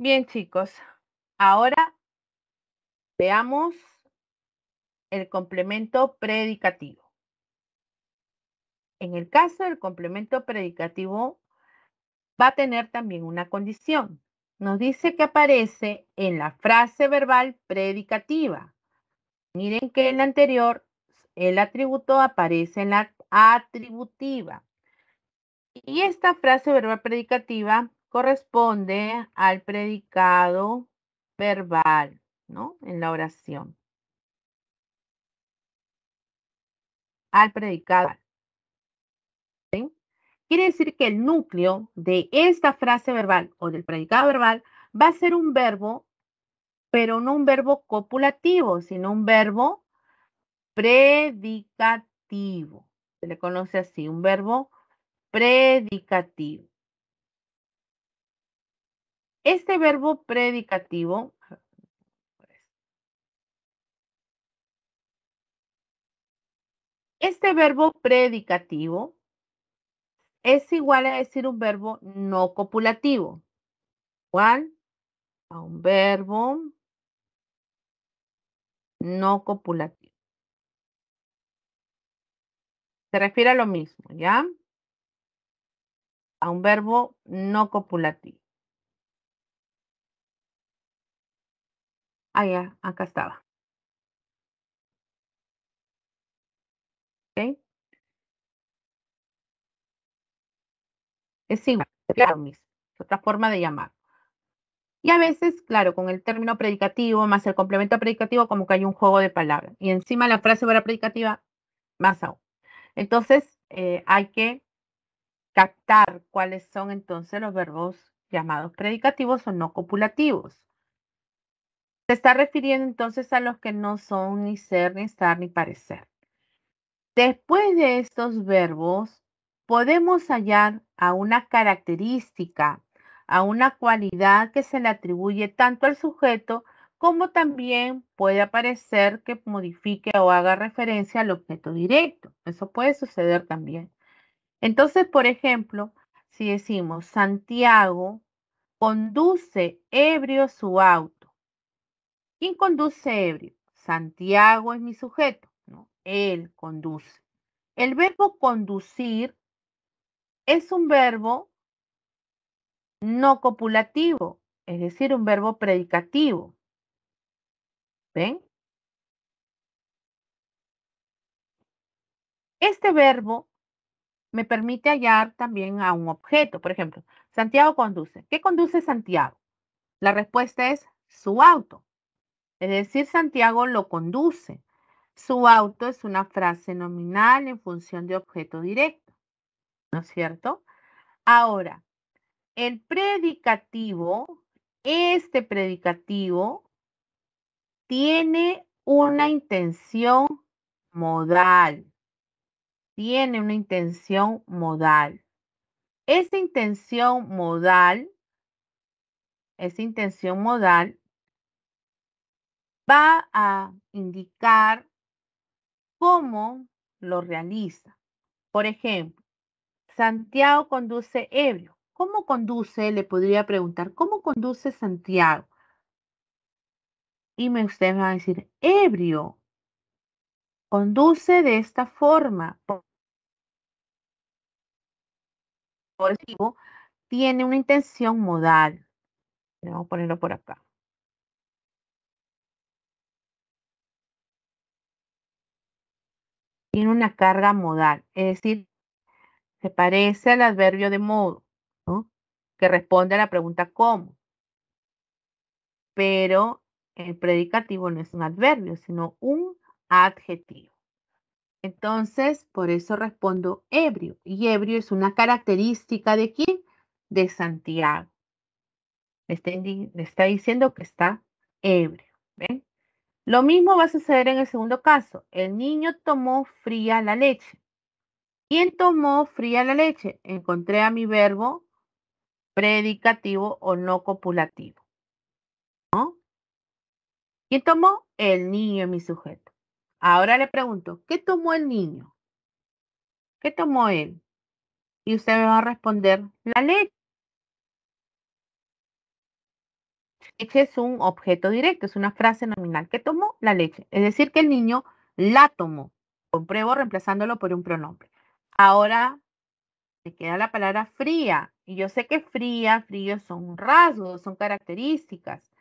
Bien, chicos. Ahora veamos el complemento predicativo. En el caso del complemento predicativo, va a tener también una condición. Nos dice que aparece en la frase verbal predicativa. Miren que en la anterior, el atributo aparece en la atributiva. Y esta frase verbal predicativa corresponde al predicado verbal, ¿no? En la oración. Al predicado. Quiere decir que el núcleo de esta frase verbal o del predicado verbal va a ser un verbo, pero no un verbo copulativo, sino un verbo predicativo. Se le conoce así, un verbo predicativo. Este verbo predicativo Este verbo predicativo es igual a decir un verbo no copulativo. Igual a un verbo no copulativo. Se refiere a lo mismo, ¿ya? A un verbo no copulativo. Ah, acá estaba. es otra forma de llamar. Y a veces, claro, con el término predicativo más el complemento predicativo, como que hay un juego de palabras. Y encima la frase para predicativa, más aún. Entonces, eh, hay que captar cuáles son entonces los verbos llamados predicativos o no copulativos. Se está refiriendo entonces a los que no son ni ser, ni estar, ni parecer. Después de estos verbos, podemos hallar a una característica, a una cualidad que se le atribuye tanto al sujeto como también puede aparecer que modifique o haga referencia al objeto directo. Eso puede suceder también. Entonces, por ejemplo, si decimos Santiago conduce ebrio su auto. ¿Quién conduce ebrio? Santiago es mi sujeto, Él conduce. El verbo conducir es un verbo no copulativo, es decir, un verbo predicativo. ¿Ven? Este verbo me permite hallar también a un objeto. Por ejemplo, Santiago conduce. ¿Qué conduce Santiago? La respuesta es su auto. Es decir, Santiago lo conduce. Su auto es una frase nominal en función de objeto directo. ¿no es cierto? Ahora, el predicativo, este predicativo, tiene una intención modal. Tiene una intención modal. Esta intención modal, esta intención modal va a indicar cómo lo realiza. Por ejemplo, Santiago conduce ebrio. ¿Cómo conduce? Le podría preguntar, ¿cómo conduce Santiago? Y me, usted va a decir, ebrio. Conduce de esta forma. Por tiene una intención modal. Vamos a ponerlo por acá. Tiene una carga modal, es decir, se parece al adverbio de modo, que responde a la pregunta cómo. Pero el predicativo no es un adverbio, sino un adjetivo. Entonces, por eso respondo ebrio. Y ebrio es una característica de quién? De Santiago. Le está, diciendo que está ebrio. Lo mismo va a suceder en el segundo caso. El niño tomó fría la leche. ¿Quién tomó fría la leche? Encontré a mi verbo predicativo o no copulativo. ¿No? ¿Quién tomó? El niño mi sujeto. Ahora le pregunto, ¿qué tomó el niño? ¿Qué tomó él? Y usted me va a responder, la leche. Leche es un objeto directo, es una frase nominal. ¿Qué tomó? La leche. Es decir, que el niño la tomó. Compruebo reemplazándolo por un pronombre. Ahora se queda la palabra fría. Y yo sé que fría, frío son rasgos, son características.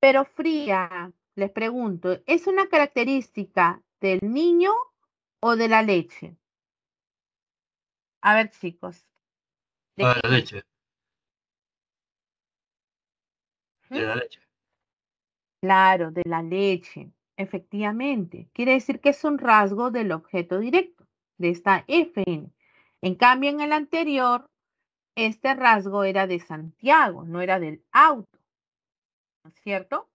Pero fría, les pregunto, ¿es una característica del niño o de la leche? A ver, chicos. De la leche. De ¿Mm? la leche. Claro, de la leche. Efectivamente. Quiere decir que es un rasgo del objeto directo de esta FN En cambio, en el anterior, este rasgo era de Santiago, no era del auto, ¿no es cierto?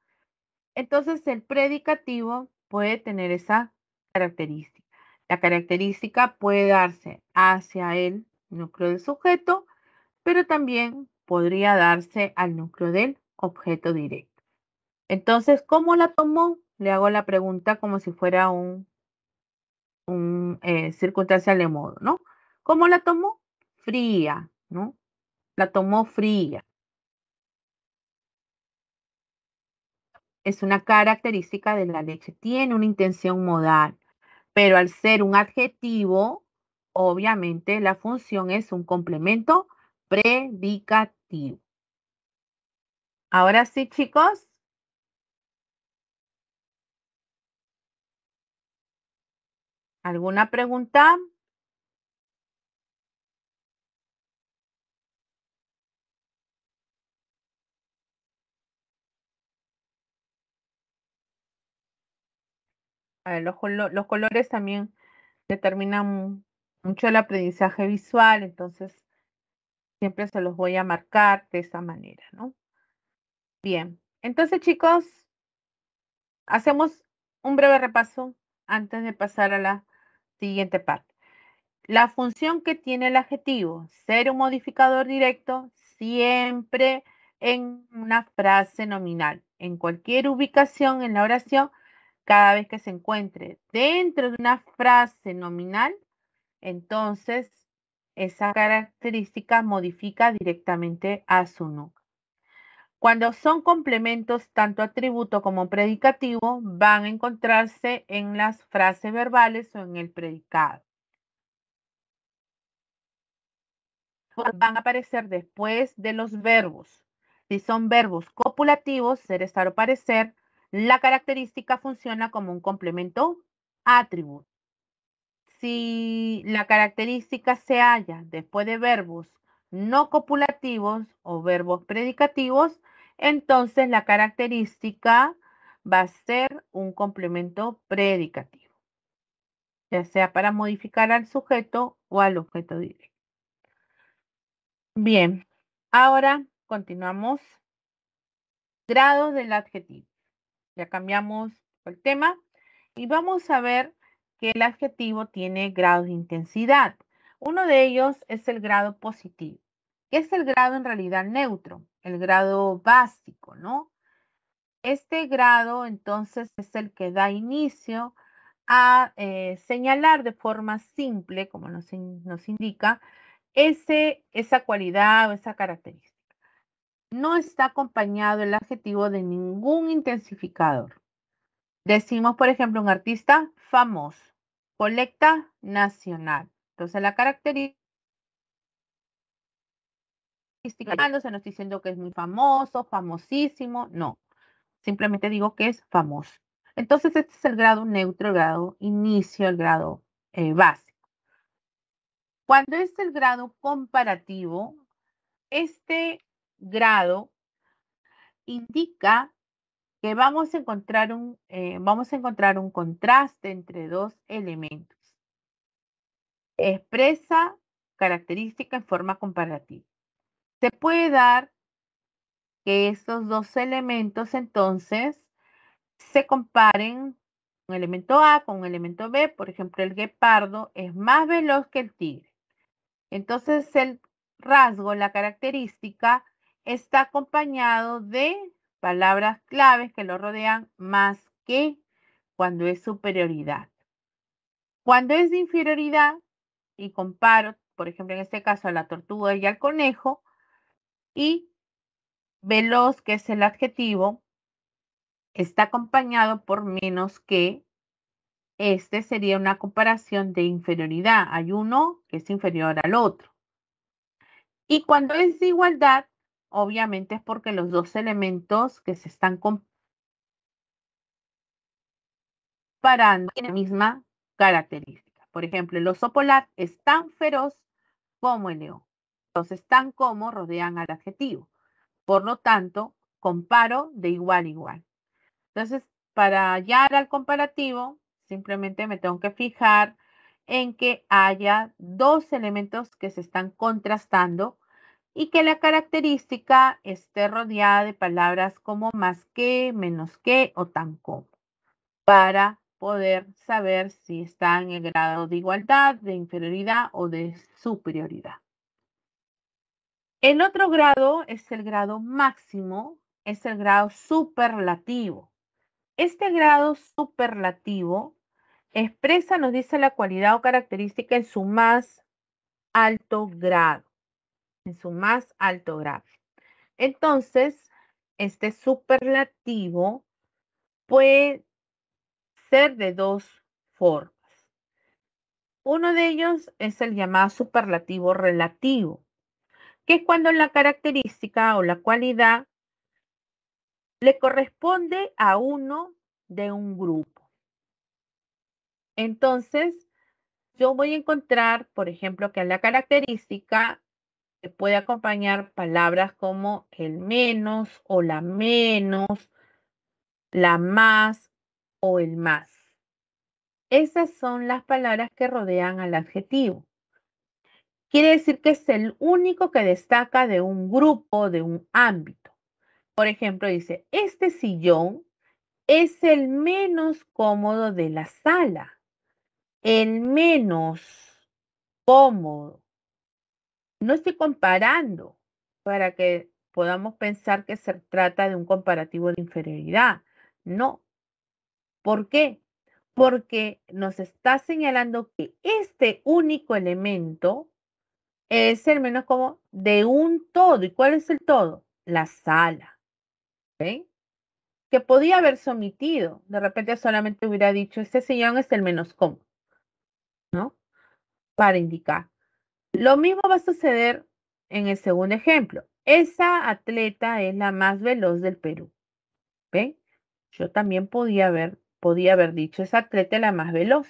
Entonces, el predicativo puede tener esa característica. La característica puede darse hacia el núcleo del sujeto, pero también podría darse al núcleo del objeto directo. Entonces, ¿cómo la tomó? Le hago la pregunta como si fuera un un, eh, de modo, ¿no? ¿Cómo la tomó? Fría, ¿no? La tomó fría. Es una característica de la leche, tiene una intención modal, pero al ser un adjetivo, obviamente la función es un complemento predicativo. Ahora sí, chicos, ¿Alguna pregunta? A los, colores también determinan mucho el aprendizaje visual, entonces siempre se los voy a marcar de esta manera, ¿no? Bien, entonces chicos, hacemos un breve repaso antes de pasar a la siguiente parte. La función que tiene el adjetivo ser un modificador directo siempre en una frase nominal, en cualquier ubicación en la oración, cada vez que se encuentre dentro de una frase nominal, entonces esa característica modifica directamente a su nu. Cuando son complementos, tanto atributo como predicativo van a encontrarse en las frases verbales o en el predicado. Pues van a aparecer después de los verbos. Si son verbos copulativos, ser, estar o parecer, la característica funciona como un complemento atributo. Si la característica se halla después de verbos no copulativos o verbos predicativos, entonces, la característica va a ser un complemento predicativo, ya sea para modificar al sujeto o al objeto directo. Bien, ahora continuamos. Grados del adjetivo. Ya cambiamos el tema y vamos a ver que el adjetivo tiene grados de intensidad. Uno de ellos es el grado positivo que es el grado en realidad neutro, el grado básico, ¿no? Este grado entonces es el que da inicio a eh, señalar de forma simple, como nos, nos indica, ese, esa cualidad o esa característica. No está acompañado el adjetivo de ningún intensificador. Decimos, por ejemplo, un artista famoso, colecta nacional. Entonces la característica Ah, no estoy diciendo que es muy famoso, famosísimo, no. Simplemente digo que es famoso. Entonces, este es el grado neutro, el grado inicio, el grado eh, básico. Cuando es el grado comparativo, este grado indica que vamos a encontrar un, eh, vamos a encontrar un contraste entre dos elementos. Expresa característica en forma comparativa se puede dar que estos dos elementos entonces se comparen un elemento A con un elemento B. Por ejemplo, el guepardo es más veloz que el tigre. Entonces el rasgo, la característica, está acompañado de palabras claves que lo rodean más que cuando es superioridad. Cuando es de inferioridad y comparo, por ejemplo, en este caso a la tortuga y al conejo, y veloz, que es el adjetivo, está acompañado por menos que. Este sería una comparación de inferioridad. Hay uno que es inferior al otro. Y cuando es igualdad, obviamente es porque los dos elementos que se están comparando tienen la misma característica. Por ejemplo, el oso polar es tan feroz como el león. Entonces, tan como rodean al adjetivo. Por lo tanto, comparo de igual a igual. Entonces, para hallar al comparativo, simplemente me tengo que fijar en que haya dos elementos que se están contrastando y que la característica esté rodeada de palabras como más que, menos que o tan como, para poder saber si está en el grado de igualdad, de inferioridad o de superioridad. El otro grado es el grado máximo, es el grado superlativo. Este grado superlativo expresa, nos dice, la cualidad o característica en su más alto grado, en su más alto grado. Entonces, este superlativo puede ser de dos formas. Uno de ellos es el llamado superlativo relativo que es cuando la característica o la cualidad le corresponde a uno de un grupo. Entonces, yo voy a encontrar, por ejemplo, que a la característica se puede acompañar palabras como el menos o la menos, la más o el más. Esas son las palabras que rodean al adjetivo. Quiere decir que es el único que destaca de un grupo, de un ámbito. Por ejemplo, dice, este sillón es el menos cómodo de la sala. El menos cómodo. No estoy comparando para que podamos pensar que se trata de un comparativo de inferioridad. No. ¿Por qué? Porque nos está señalando que este único elemento es el menos como de un todo. ¿Y cuál es el todo? La sala. ¿Ven? Que podía haber sometido. De repente solamente hubiera dicho, este sillón es el menos como. ¿No? Para indicar. Lo mismo va a suceder en el segundo ejemplo. Esa atleta es la más veloz del Perú. ¿Ven? Yo también podía haber, podía haber dicho, esa atleta es la más veloz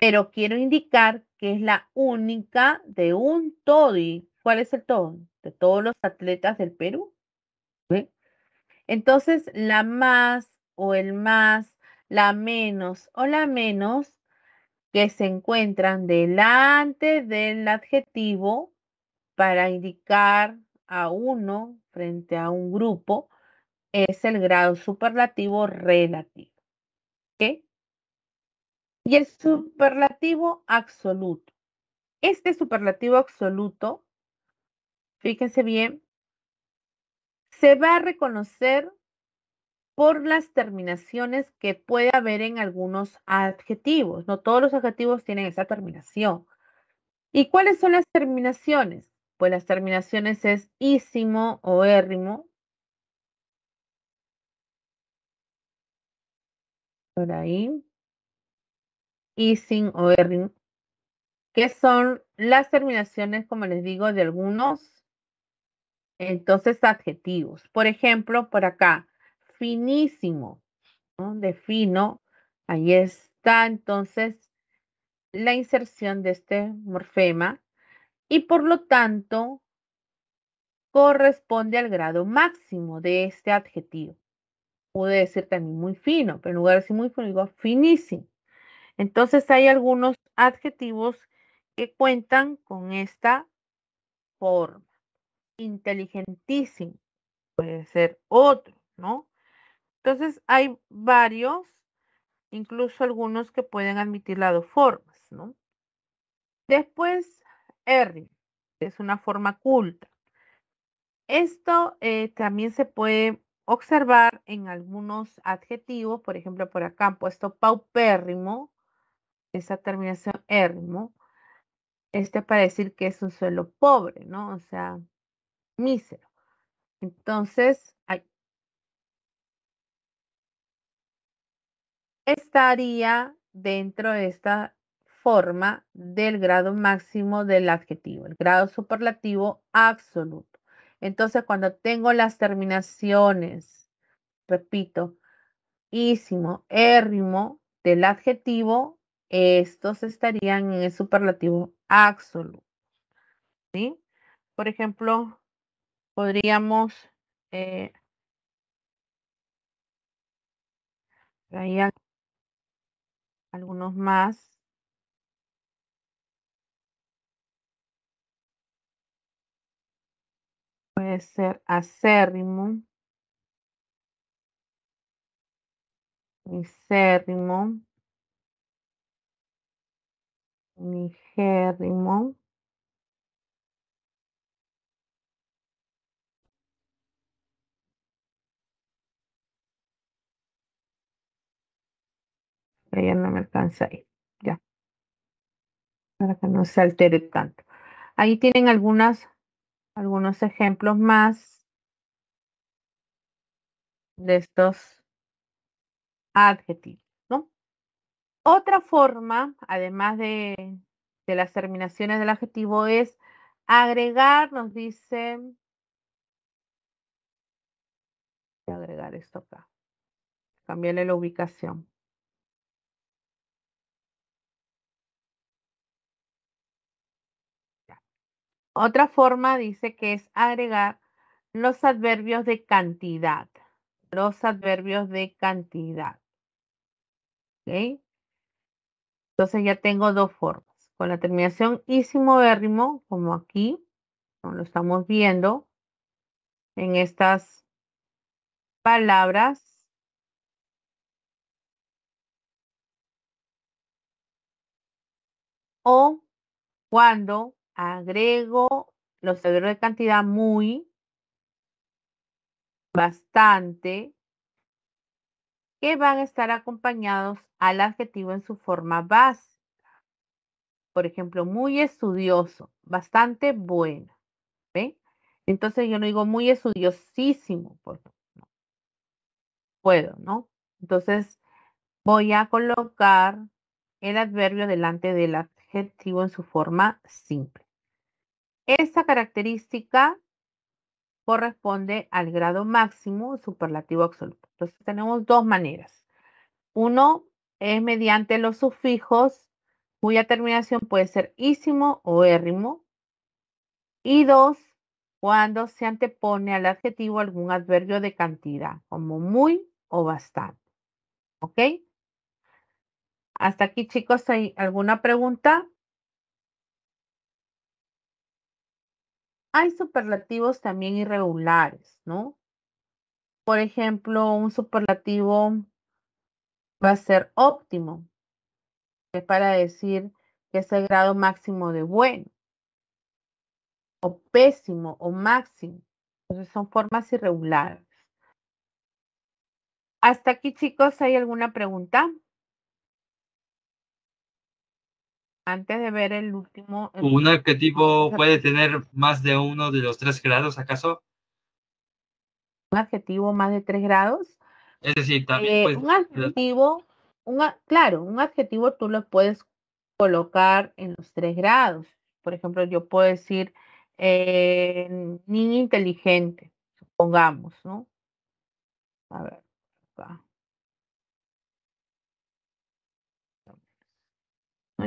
pero quiero indicar que es la única de un TODI. ¿Cuál es el todo De todos los atletas del Perú. Entonces, la más o el más, la menos o la menos que se encuentran delante del adjetivo para indicar a uno frente a un grupo es el grado superlativo relativo. Y el superlativo absoluto. Este superlativo absoluto, fíjense bien, se va a reconocer por las terminaciones que puede haber en algunos adjetivos. No todos los adjetivos tienen esa terminación. ¿Y cuáles son las terminaciones? Pues las terminaciones es ísimo o érrimo. Por ahí. Ising o Erring, que son las terminaciones, como les digo, de algunos, entonces, adjetivos. Por ejemplo, por acá, finísimo, de fino, ahí está entonces la inserción de este morfema y por lo tanto corresponde al grado máximo de este adjetivo. Pude decir también muy fino, pero en lugar de decir muy fino, digo finísimo. Entonces hay algunos adjetivos que cuentan con esta forma. Inteligentísimo puede ser otro, ¿no? Entonces hay varios, incluso algunos que pueden admitir las dos formas, ¿no? Después, que es una forma culta. Esto eh, también se puede observar en algunos adjetivos, por ejemplo, por acá han puesto paupérrimo, esa terminación ermo, este para decir que es un suelo pobre, ¿no? O sea, mísero. Entonces, estaría dentro de esta forma del grado máximo del adjetivo, el grado superlativo absoluto. Entonces, cuando tengo las terminaciones, repito, ísimo, érrimo del adjetivo, estos estarían en el superlativo absoluto. ¿sí? Por ejemplo, podríamos... Eh, algunos más. Puede ser acérrimo. Misérrimo. Un Pero ya no me alcanza ahí, ya. Para que no se altere tanto. Ahí tienen algunas, algunos ejemplos más de estos adjetivos. Otra forma, además de, las terminaciones del adjetivo, es agregar, nos dice, voy agregar esto acá, cambiarle la ubicación. Otra forma dice que es agregar los adverbios de cantidad. Los adverbios de cantidad. Entonces ya tengo dos formas. Con la terminación ísimo como aquí, como lo estamos viendo, en estas palabras, o cuando agrego los adverbios de cantidad muy, bastante, que van a estar acompañados al adjetivo en su forma base Por ejemplo, muy estudioso, bastante bueno. Entonces yo no digo muy estudiosísimo, pues, puedo, ¿no? Entonces voy a colocar el adverbio delante del adjetivo en su forma simple. Esta característica corresponde al grado máximo superlativo absoluto. Entonces tenemos dos maneras. Uno es mediante los sufijos cuya terminación puede ser ísimo o érrimo. Y dos, cuando se antepone al adjetivo algún adverbio de cantidad, como muy o bastante. ¿Ok? Hasta aquí, chicos, ¿hay alguna pregunta? hay superlativos también irregulares, ¿no? Por ejemplo, un superlativo va a ser óptimo, es para decir que es el grado máximo de bueno, o pésimo, o máximo. Entonces son formas irregulares. Hasta aquí, chicos, ¿hay alguna pregunta? Antes de ver el último. ¿Un adjetivo puede tener más de uno de los tres grados, acaso? ¿Un adjetivo más de tres grados? Es decir, también. Eh, pues, un adjetivo, claro, un adjetivo tú lo puedes colocar en los tres grados. Por ejemplo, yo puedo decir eh, niño inteligente, supongamos, ¿no? A ver,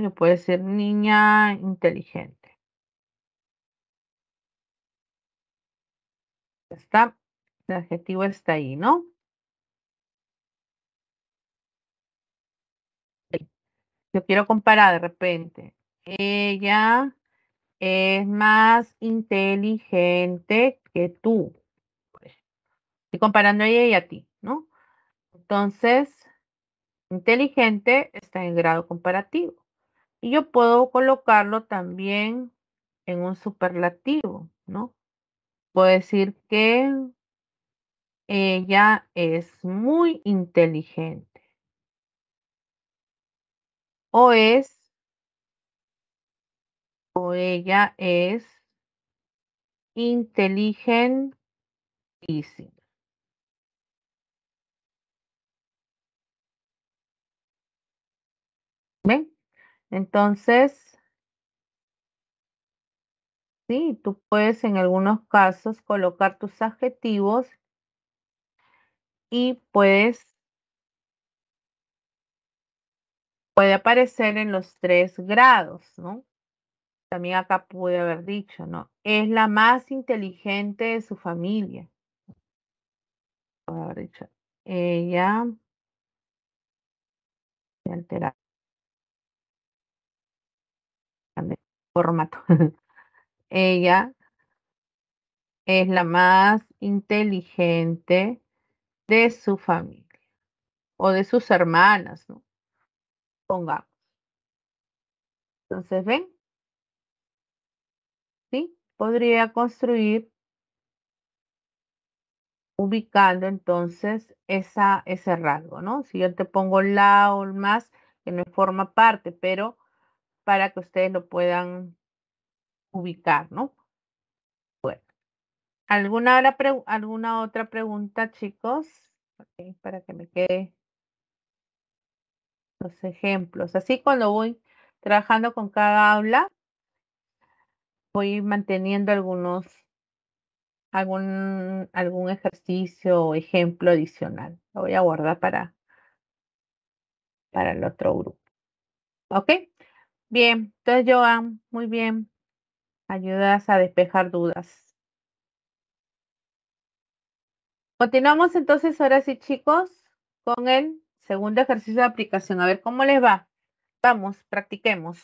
Yo puede ser niña inteligente. está. El adjetivo está ahí, ¿no? Yo quiero comparar de repente. Ella es más inteligente que tú. Estoy comparando a ella y a ti, ¿no? Entonces, inteligente está en grado comparativo. Y yo puedo colocarlo también en un superlativo, ¿no? Puedo decir que ella es muy inteligente. O es, o ella es inteligentísima. ¿Ven? Entonces, sí, tú puedes en algunos casos colocar tus adjetivos y puedes, puede aparecer en los tres grados, ¿no? También acá pude haber dicho, ¿no? Es la más inteligente de su familia. ella formato. Ella es la más inteligente de su familia o de sus hermanas, ¿no? Pongamos. Entonces, ¿ven? ¿Sí? Podría construir ubicando entonces esa, ese rasgo, ¿no? Si yo te pongo la o más, que no forma parte, pero para que ustedes lo puedan ubicar, ¿no? Bueno, ¿alguna, otra pregunta, chicos? para que me quede los ejemplos. Así cuando voy trabajando con cada aula, voy manteniendo algunos, algún, algún ejercicio o ejemplo adicional. Lo voy a guardar para, para el otro grupo. ¿Ok? Bien, entonces Joan, muy bien. Ayudas a despejar dudas. Continuamos entonces ahora sí, chicos, con el segundo ejercicio de aplicación. A ver cómo les va. Vamos, practiquemos.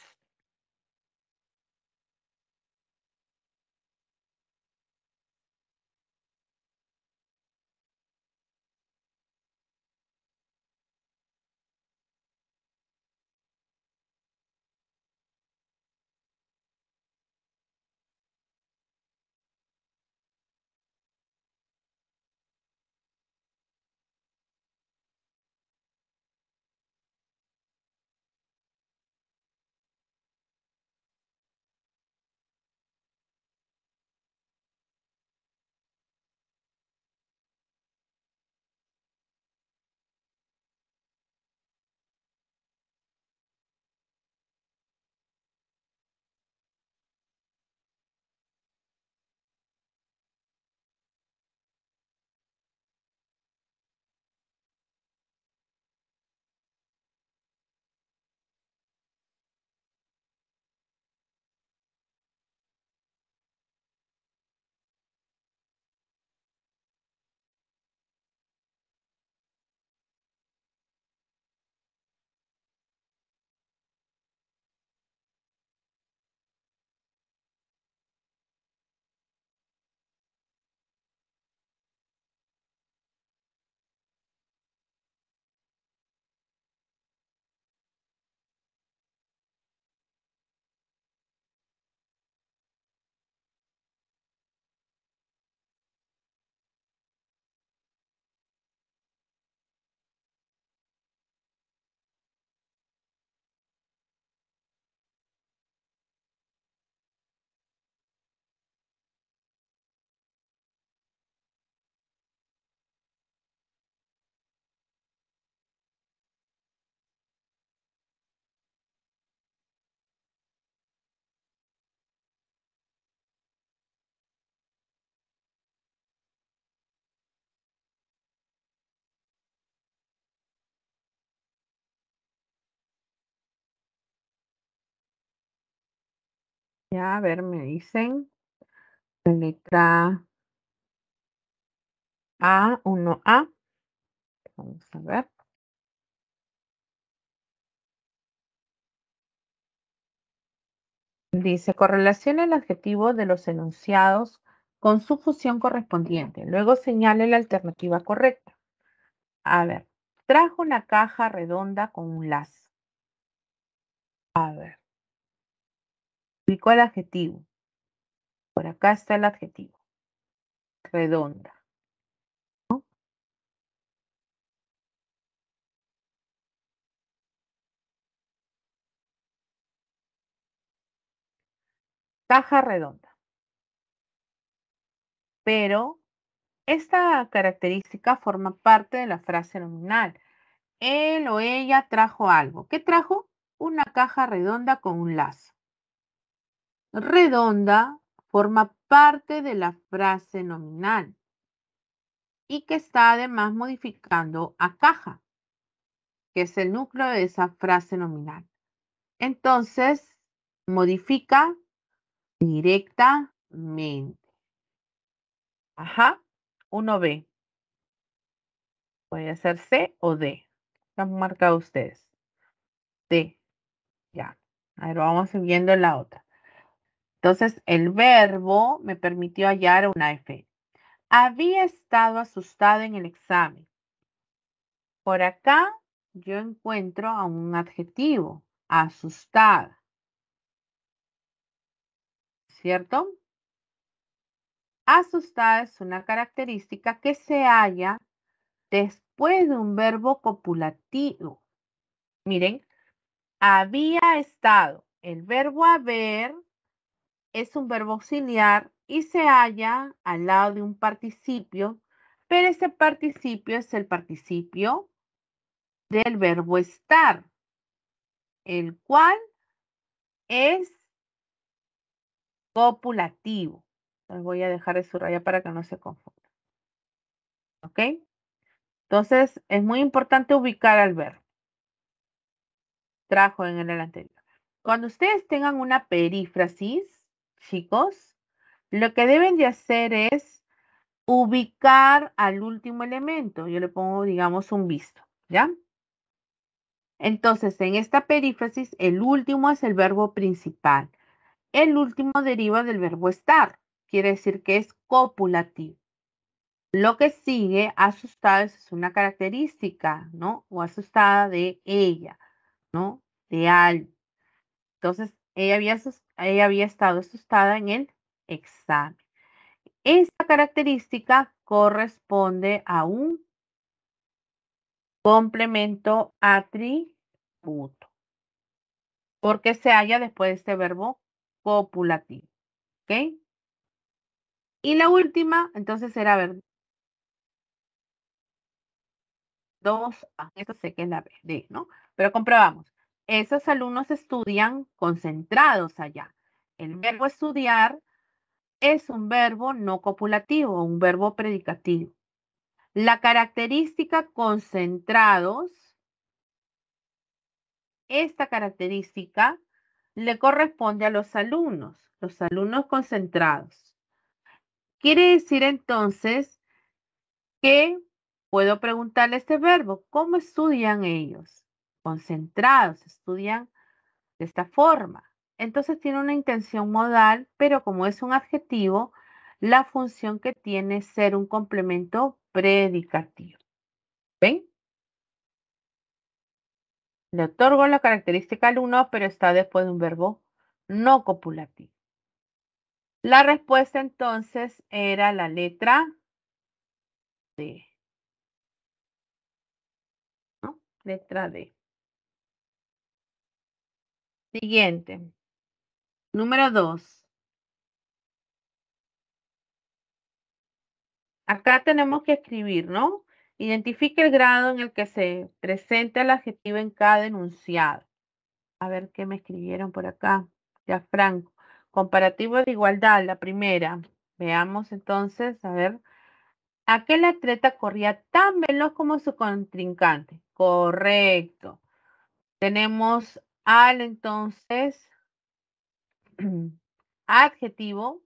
Ya, a ver, me dicen. letra A, 1A. Vamos a ver. Dice, correlaciona el adjetivo de los enunciados con su fusión correspondiente. Luego señale la alternativa correcta. A ver, trajo una caja redonda con un lazo. A ver el adjetivo. Por acá está el adjetivo. Redonda. Caja redonda. Pero esta característica forma parte de la frase nominal. Él o ella trajo algo. ¿Qué trajo? Una caja redonda con un lazo redonda forma parte de la frase nominal y que está además modificando a caja, que es el núcleo de esa frase nominal. Entonces, modifica directamente. Ajá, uno B. Puede ser C o D. Lo han marcado ustedes. D. Ya. Ahora vamos viendo la otra. Entonces, el verbo me permitió hallar una F. Había estado asustado en el examen. Por acá yo encuentro a un adjetivo, asustada. ¿Cierto? Asustada es una característica que se halla después de un verbo copulativo. Miren, había estado. El verbo haber es un verbo auxiliar y se halla al lado de un participio, pero ese participio es el participio del verbo estar, el cual es copulativo. Les voy a dejar de raya para que no se confunda. ¿Ok? Entonces, es muy importante ubicar al verbo. Trajo en el anterior. Cuando ustedes tengan una perífrasis, chicos, lo que deben de hacer es ubicar al último elemento. Yo le pongo, digamos, un visto, ¿ya? Entonces, en esta perífrasis, el último es el verbo principal. El último deriva del verbo estar. Quiere decir que es copulativo. Lo que sigue, asustado es una característica, ¿no? O asustada de ella, ¿no? De algo. Entonces, ella había asustado ella había estado asustada en el examen. Esta característica corresponde a un complemento atributo, porque se halla después de este verbo copulativo. ¿Ok? Y la última, entonces, era ver. Dos, a ah, Esto sé que es la B, ¿no? Pero comprobamos esos alumnos estudian concentrados allá. El verbo estudiar es un verbo no copulativo, un verbo predicativo. La característica concentrados, esta característica le corresponde a los alumnos, los alumnos concentrados. Quiere decir entonces que puedo preguntarle este verbo, ¿cómo estudian ellos? concentrados, estudian de esta forma. Entonces tiene una intención modal, pero como es un adjetivo, la función que tiene es ser un complemento predicativo. ¿Ven? Le otorgo la característica al 1, pero está después de un verbo no copulativo. La respuesta entonces era la letra D. Letra D. Siguiente. Número dos. Acá tenemos que escribir, ¿no? Identifique el grado en el que se presenta el adjetivo en cada enunciado. A ver qué me escribieron por acá. Ya Franco. Comparativo de igualdad, la primera. Veamos entonces, a ver. Aquel atleta corría tan veloz como su contrincante. Correcto. Tenemos al entonces adjetivo.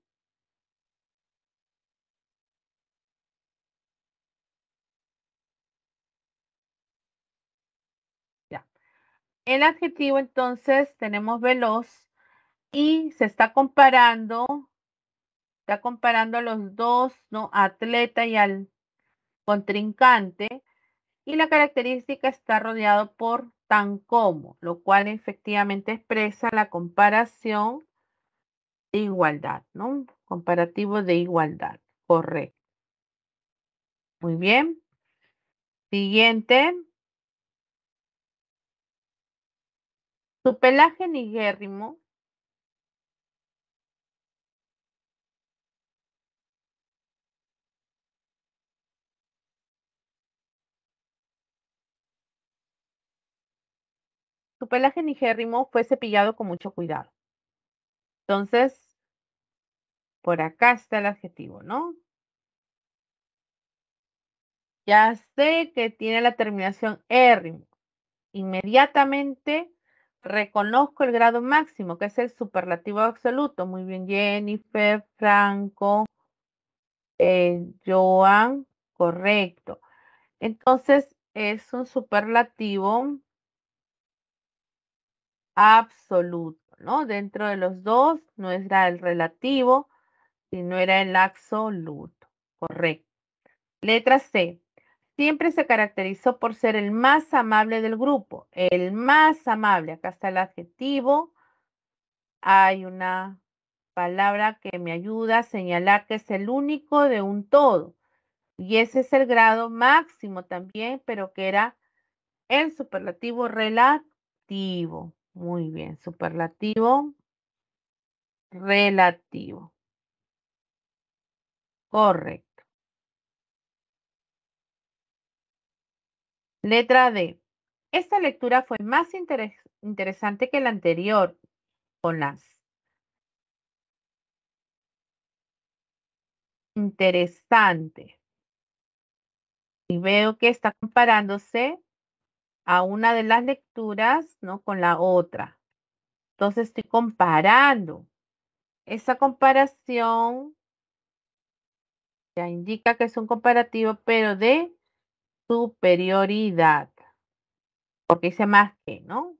Ya. El adjetivo entonces tenemos veloz y se está comparando, está comparando a los dos, ¿no? Atleta y al contrincante. Y la característica está rodeado por tan como, lo cual efectivamente expresa la comparación de igualdad, ¿no? Comparativo de igualdad, correcto. Muy bien. Siguiente. Su pelaje nigérrimo Su pelaje nigérrimo fue cepillado con mucho cuidado. Entonces, por acá está el adjetivo, ¿no? Ya sé que tiene la terminación R. Inmediatamente reconozco el grado máximo, que es el superlativo absoluto. Muy bien, Jennifer, Franco, eh, Joan, correcto. Entonces, es un superlativo absoluto, ¿no? Dentro de los dos no era el relativo, sino era el absoluto, correcto. Letra C. Siempre se caracterizó por ser el más amable del grupo, el más amable. Acá está el adjetivo. Hay una palabra que me ayuda a señalar que es el único de un todo. Y ese es el grado máximo también, pero que era el superlativo relativo. Muy bien, superlativo, relativo. Correcto. Letra D. Esta lectura fue más interesante que la anterior con las interesante. Y veo que está comparándose a una de las lecturas, ¿no? Con la otra. Entonces estoy comparando. Esa comparación ya indica que es un comparativo, pero de superioridad. Porque dice más que, ¿no?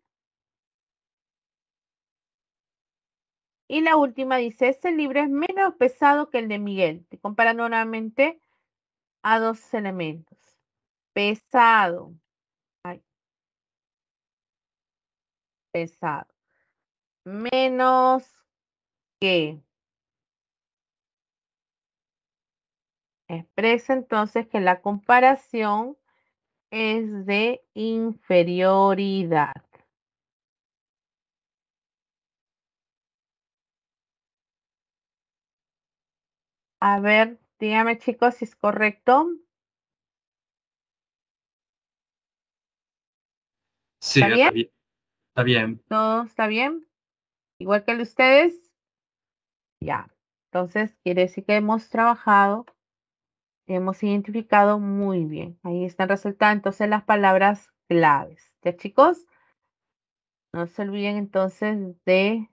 Y la última dice, ese libro es menos pesado que el de Miguel. Te compara nuevamente a dos elementos. Pesado. Menos que. Expresa entonces que la comparación es de inferioridad. A ver, dígame chicos si es correcto. Sí, Está bien. ¿Todo está bien? Igual que ustedes. Ya. Entonces, quiere decir que hemos trabajado, hemos identificado muy bien. Ahí están resultando entonces las palabras claves. ¿Ya, chicos? No se olviden entonces de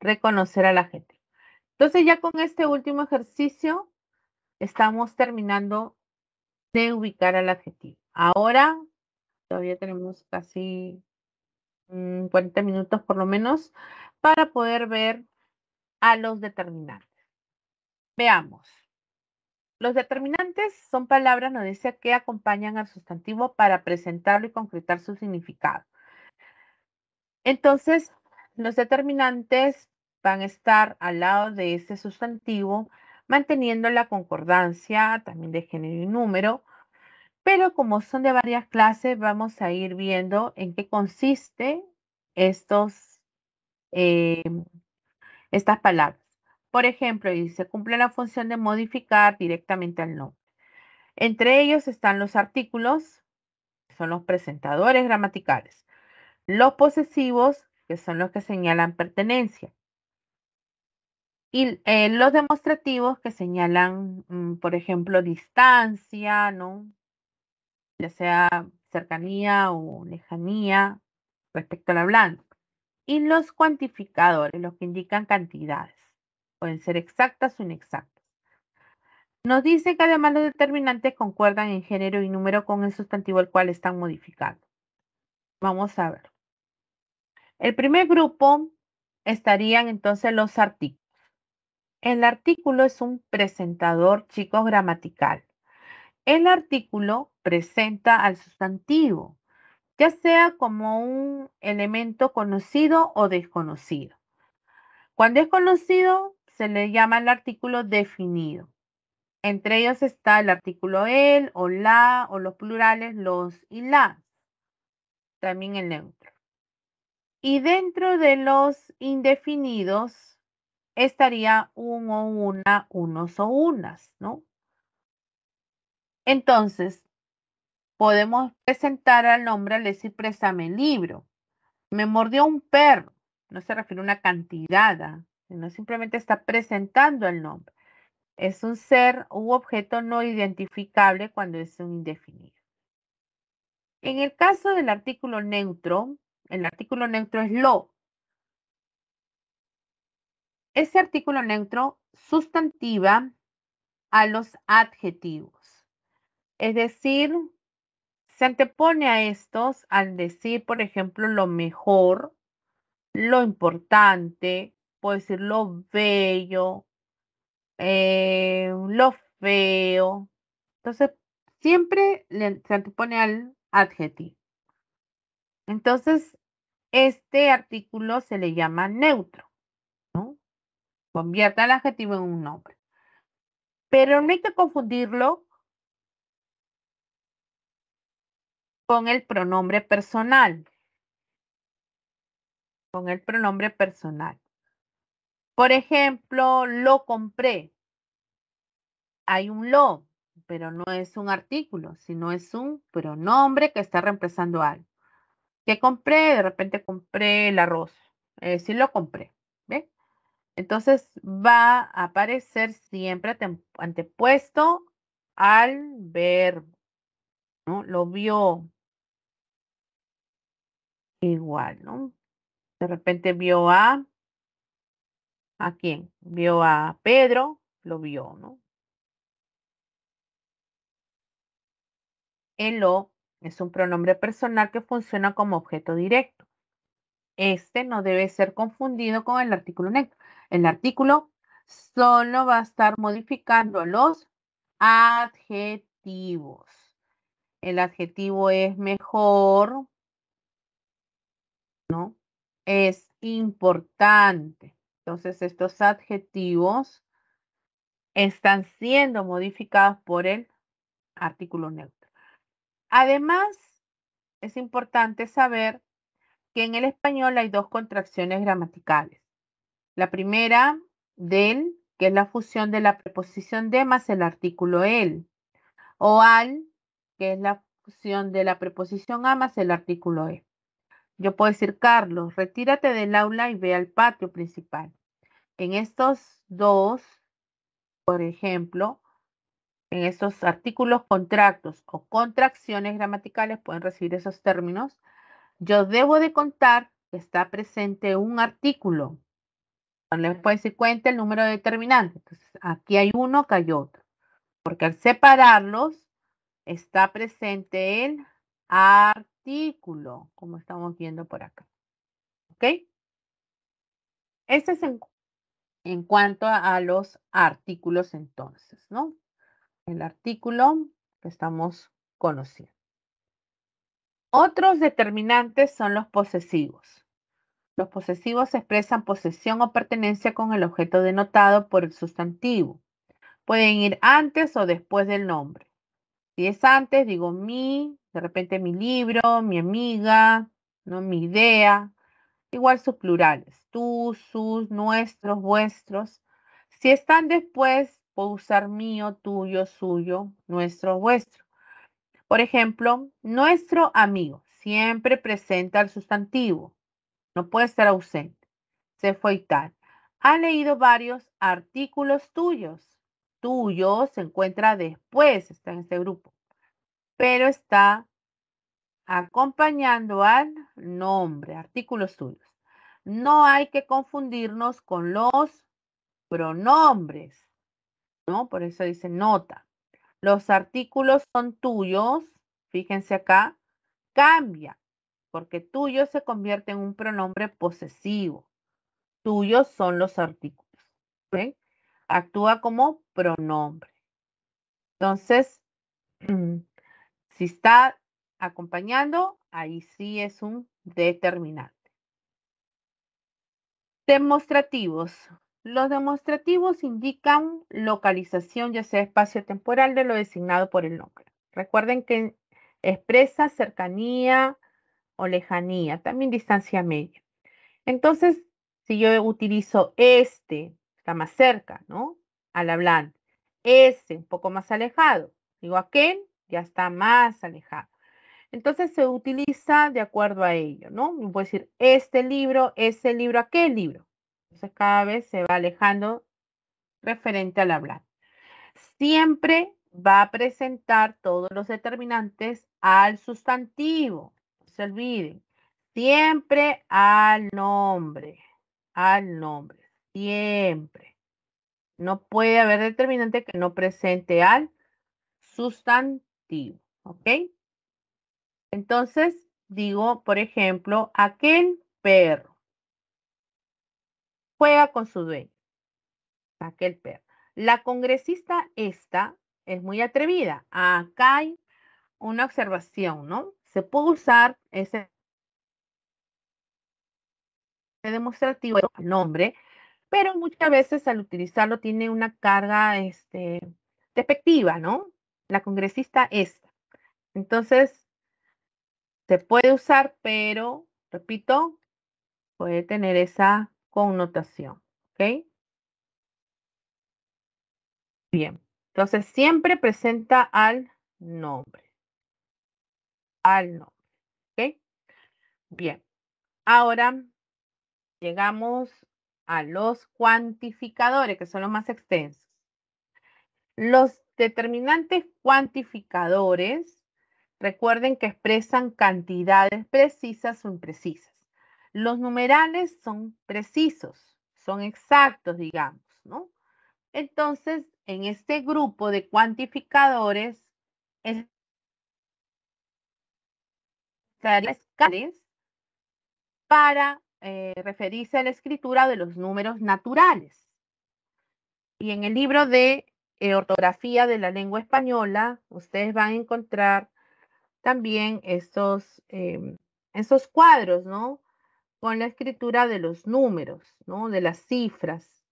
reconocer a la gente. Entonces, ya con este último ejercicio, estamos terminando de ubicar al adjetivo. Ahora, todavía tenemos casi 40 mm, minutos por lo menos para poder ver a los determinantes. Veamos. Los determinantes son palabras, nos dice, que acompañan al sustantivo para presentarlo y concretar su significado. Entonces, los determinantes van a estar al lado de ese sustantivo, manteniendo la concordancia también de género y número, pero como son de varias clases, vamos a ir viendo en qué consiste estos, eh, estas palabras. Por ejemplo, y se cumple la función de modificar directamente al nombre. Entre ellos están los artículos, que son los presentadores gramaticales. Los posesivos, que son los que señalan pertenencia. Y eh, los demostrativos que señalan, mm, por ejemplo, distancia, ¿no? ya sea cercanía o lejanía respecto al hablante. Y los cuantificadores, los que indican cantidades. Pueden ser exactas o inexactas. Nos dice que además los determinantes concuerdan en género y número con el sustantivo al cual están modificando. Vamos a ver. El primer grupo estarían entonces los artículos. El artículo es un presentador chico gramatical el artículo presenta al sustantivo, ya sea como un elemento conocido o desconocido. Cuando es conocido, se le llama el artículo definido. Entre ellos está el artículo el o la o los plurales los y las. También el neutro. Y dentro de los indefinidos estaría un o una, unos o unas, ¿no? Entonces, podemos presentar al nombre al decir présame el libro. Me mordió un perro. No se refiere a una cantidad, ¿ah? sino simplemente está presentando el nombre. Es un ser u objeto no identificable cuando es un indefinido. En el caso del artículo neutro, el artículo neutro es lo. Ese artículo neutro sustantiva a los adjetivos. Es decir, se antepone a estos al decir, por ejemplo, lo mejor, lo importante, puede decir lo bello, eh, lo feo. Entonces, siempre se antepone al adjetivo. Entonces, este artículo se le llama neutro. ¿no? Convierte el adjetivo en un nombre. Pero no hay que confundirlo con el pronombre personal. Con el pronombre personal. Por ejemplo, lo compré. Hay un lo, pero no es un artículo, sino es un pronombre que está reemplazando algo. ¿Qué compré? De repente compré el arroz. Eh, si lo compré. Entonces va a aparecer siempre antepuesto al verbo. ¿no? Lo vio, igual, ¿no? De repente vio a, ¿a quién? Vio a Pedro, lo vio, ¿no? El o es un pronombre personal que funciona como objeto directo. Este no debe ser confundido con el artículo neto. El artículo solo va a estar modificando los adjetivos. El adjetivo es mejor, ¿no? Es importante. Entonces, estos adjetivos están siendo modificados por el artículo neutro. Además, es importante saber que en el español hay dos contracciones gramaticales. La primera, del, que es la fusión de la preposición de más el artículo el, o al, que es la fusión de la preposición a más el artículo e. Yo puedo decir, Carlos, retírate del aula y ve al patio principal. En estos dos, por ejemplo, en estos artículos contratos o contracciones gramaticales, pueden recibir esos términos, yo debo de contar que está presente un artículo. Les puedo decir, cuenta el número de determinantes. aquí hay uno, que hay otro. Porque al separarlos, está presente el artículo artículo, como estamos viendo por acá. ¿Ok? Este es en, en cuanto a los artículos entonces, ¿no? El artículo que estamos conociendo. Otros determinantes son los posesivos. Los posesivos expresan posesión o pertenencia con el objeto denotado por el sustantivo. Pueden ir antes o después del nombre. Si es antes, digo mi, de repente mi libro, mi amiga, ¿no? mi idea, igual sus plurales, tú, sus, nuestros, vuestros. Si están después, puedo usar mío, tuyo, suyo, nuestro, vuestro. Por ejemplo, nuestro amigo siempre presenta el sustantivo, no puede estar ausente. Se fue y tal. Ha leído varios artículos tuyos. Tuyo se encuentra después, está en este grupo pero está acompañando al nombre, artículos suyos. No hay que confundirnos con los pronombres, ¿no? Por eso dice nota. Los artículos son tuyos, fíjense acá, cambia, porque tuyo se convierte en un pronombre posesivo. Tuyos son los artículos. Actúa como pronombre. Entonces, Si está acompañando, ahí sí es un determinante. Demostrativos. Los demostrativos indican localización, ya sea espacio-temporal, de lo designado por el nombre. Recuerden que expresa cercanía o lejanía, también distancia media. Entonces, si yo utilizo este, está más cerca, ¿no? Al hablar, Ese, un poco más alejado. Digo aquel, ya está más alejado. Entonces se utiliza de acuerdo a ello, ¿no? Puedo decir este libro, ese libro, aquel libro. Entonces cada vez se va alejando referente al hablar. Siempre va a presentar todos los determinantes al sustantivo. se olviden. Siempre al nombre. Al nombre. Siempre. No puede haber determinante que no presente al sustantivo ¿ok? Entonces, digo, por ejemplo, aquel perro juega con su dueño, aquel perro. La congresista esta es muy atrevida. Acá hay una observación, ¿no? Se puede usar ese demostrativo, nombre, pero muchas veces al utilizarlo tiene una carga este, despectiva, ¿no? la congresista esta. Entonces, se puede usar, pero, repito, puede tener esa connotación. ¿Ok? Bien. Entonces, siempre presenta al nombre. Al nombre. ¿Ok? Bien. Ahora llegamos a los cuantificadores, que son los más extensos. Los determinantes cuantificadores, recuerden que expresan cantidades precisas o imprecisas. Los numerales son precisos, son exactos, digamos, ¿no? Entonces, en este grupo de cuantificadores, es para eh, referirse a la escritura de los números naturales. Y en el libro de ortografía de la lengua española, ustedes van a encontrar también estos, em, cuadros, ¿no? Con la escritura de los números, ¿no? De las cifras.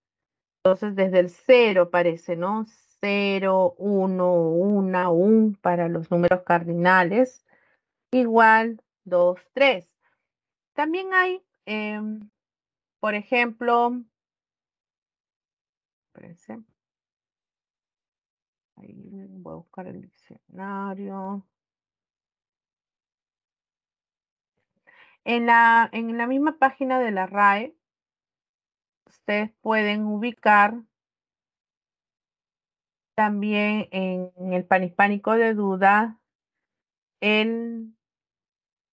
Entonces, desde el cero parece, ¿no? 0, 1, 1, 1 para los números cardinales, igual 2, 3. También hay, eh, por ejemplo, voy a buscar el diccionario. En la, en la misma página de la RAE, ustedes pueden ubicar también en el hispánico de duda en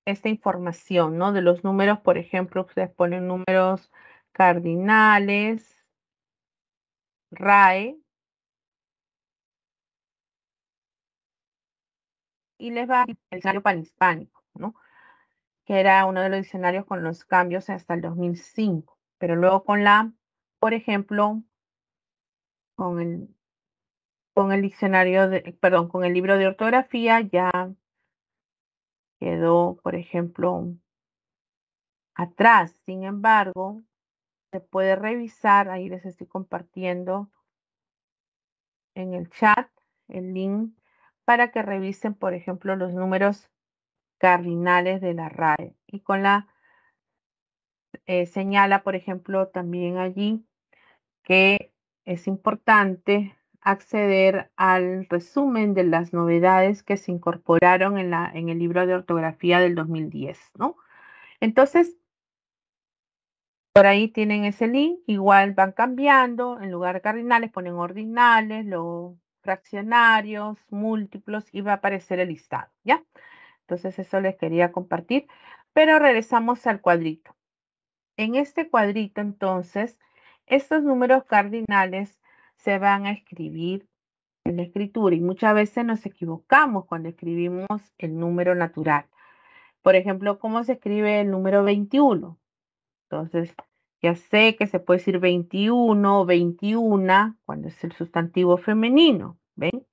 esta información, ¿no? De los números, por ejemplo, ustedes ponen números cardinales, RAE, y les va el diccionario panhispánico, ¿no? que era uno de los diccionarios con los cambios hasta el 2005, pero luego con la, por ejemplo, con el, con el diccionario, de, perdón, con el libro de ortografía ya quedó, por ejemplo, atrás. Sin embargo, se puede revisar, ahí les estoy compartiendo en el chat el link para que revisen, por ejemplo, los números cardinales de la RAE. Y con la eh, señala, por ejemplo, también allí que es importante acceder al resumen de las novedades que se incorporaron en, la, en el libro de ortografía del 2010, ¿no? Entonces, por ahí tienen ese link, igual van cambiando, en lugar de cardinales ponen ordinales, luego fraccionarios, múltiplos y va a aparecer el listado, ¿ya? Entonces eso les quería compartir, pero regresamos al cuadrito. En este cuadrito, entonces, estos números cardinales se van a escribir en la escritura y muchas veces nos equivocamos cuando escribimos el número natural. Por ejemplo, ¿cómo se escribe el número 21? Entonces, ya sé que se puede decir 21, 21, cuando es el sustantivo femenino, ¿ven?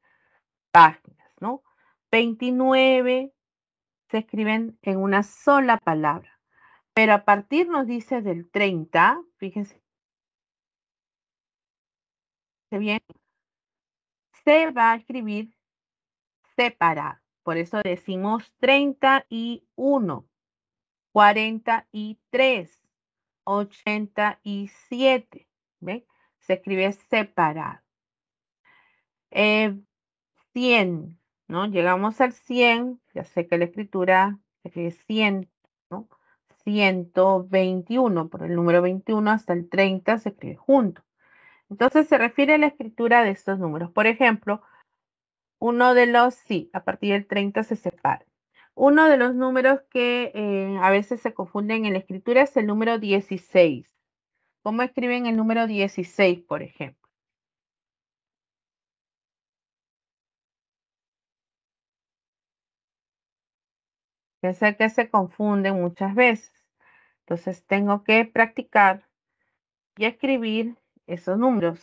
Páginas, ¿no? 29 se escriben en una sola palabra, pero a partir nos dice del 30, fíjense bien, se va a escribir separado. Por eso decimos 31, 43, 87. ¿Ven? Se escribe separado. 100, eh, ¿no? Llegamos al 100. Ya sé que la escritura es 100, ¿no? 121, por el número 21 hasta el 30 se escribe junto. Entonces se refiere a la escritura de estos números. Por ejemplo, uno de los sí, a partir del 30 se separa. Uno de los números que eh, a veces se confunden en la escritura es el número 16. ¿Cómo escriben el número 16, por ejemplo? Ya sé que se confunden muchas veces. Entonces tengo que practicar y escribir esos números.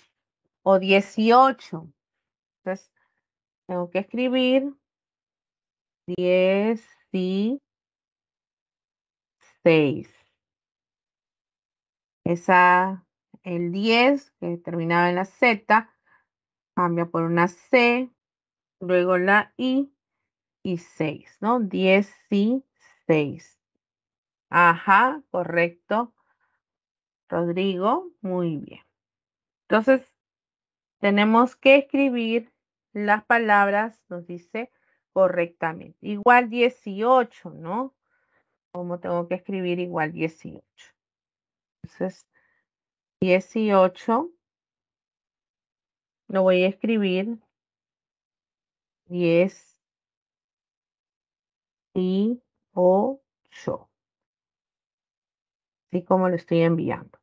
O 18. Entonces tengo que escribir 10 6 Esa, el 10, que terminaba en la Z, cambia por una C, luego la I y 6, ¿no? 6 Ajá, correcto. Rodrigo, muy bien. Entonces, tenemos que escribir las palabras, nos dice correctamente. Igual 18, ¿no? como tengo que escribir igual 18? Entonces, 18 lo voy a escribir 10 y 8. Así como lo estoy enviando.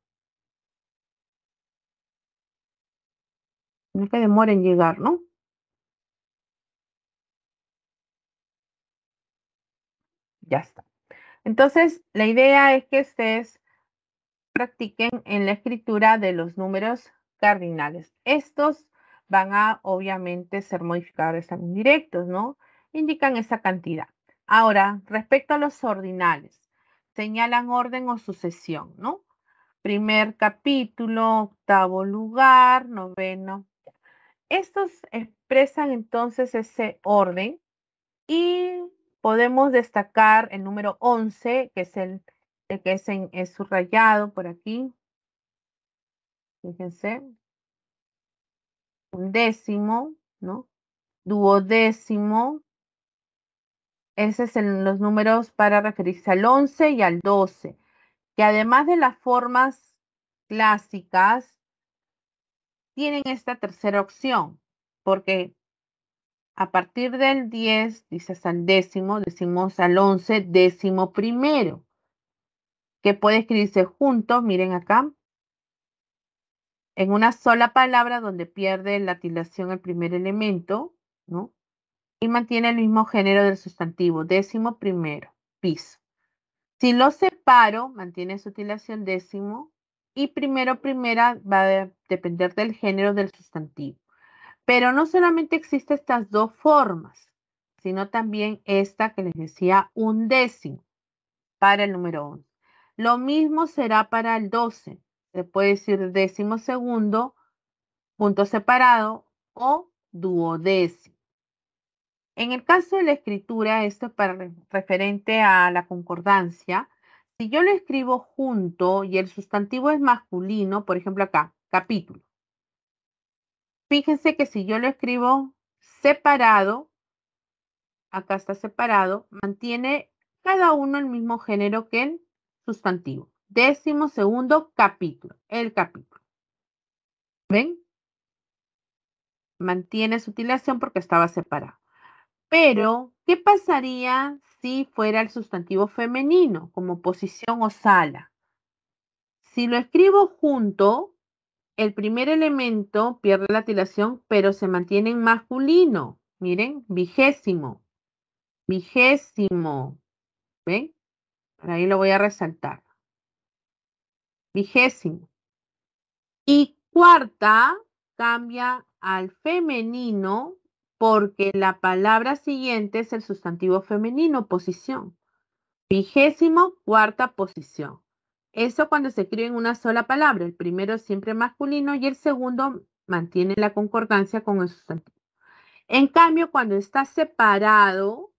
No que demora en llegar, ¿no? Ya está. Entonces, la idea es que ustedes practiquen en la escritura de los números cardinales. Estos van a, obviamente, ser modificadores también directos, ¿no? Indican esa cantidad. Ahora, respecto a los ordinales, señalan orden o sucesión, ¿no? Primer capítulo, octavo lugar, noveno. Estos expresan entonces ese orden y podemos destacar el número 11, que es el eh, que es, subrayado por aquí. Fíjense. Un décimo, ¿no? Duodécimo. Esos es son los números para referirse al 11 y al 12. Que además de las formas clásicas, tienen esta tercera opción, porque a partir del 10, dices al décimo, decimos al 11, décimo primero, que puede escribirse juntos, miren acá, en una sola palabra donde pierde la tilación el primer elemento, ¿no? Y mantiene el mismo género del sustantivo, décimo primero, piso. Si lo separo, mantiene su tilación décimo y primero primera va a depender del género del sustantivo. Pero no solamente existen estas dos formas, sino también esta que les decía un décimo para el número 11. Lo mismo será para el 12. Se puede decir décimo segundo, punto separado o duodécimo. En el caso de la escritura, esto es para, referente a la concordancia. Si yo lo escribo junto y el sustantivo es masculino, por ejemplo acá, capítulo, Fíjense que si yo lo escribo separado, acá está separado, mantiene cada uno el mismo género que el sustantivo. Décimo segundo capítulo, el capítulo. ¿Ven? Mantiene su utilización porque estaba separado. Pero, ¿qué pasaría si fuera el sustantivo femenino como posición o sala? Si lo escribo junto, el primer elemento pierde la tilación, pero se mantiene en masculino. Miren, vigésimo. Vigésimo. ¿Ven? Ahí lo voy a resaltar. Vigésimo. Y cuarta cambia al femenino porque la palabra siguiente es el sustantivo femenino, posición. Vigésimo cuarta posición. Eso cuando se escribe en una sola palabra. El primero es siempre masculino y el segundo mantiene la concordancia con el sustantivo. En cambio, cuando está separado,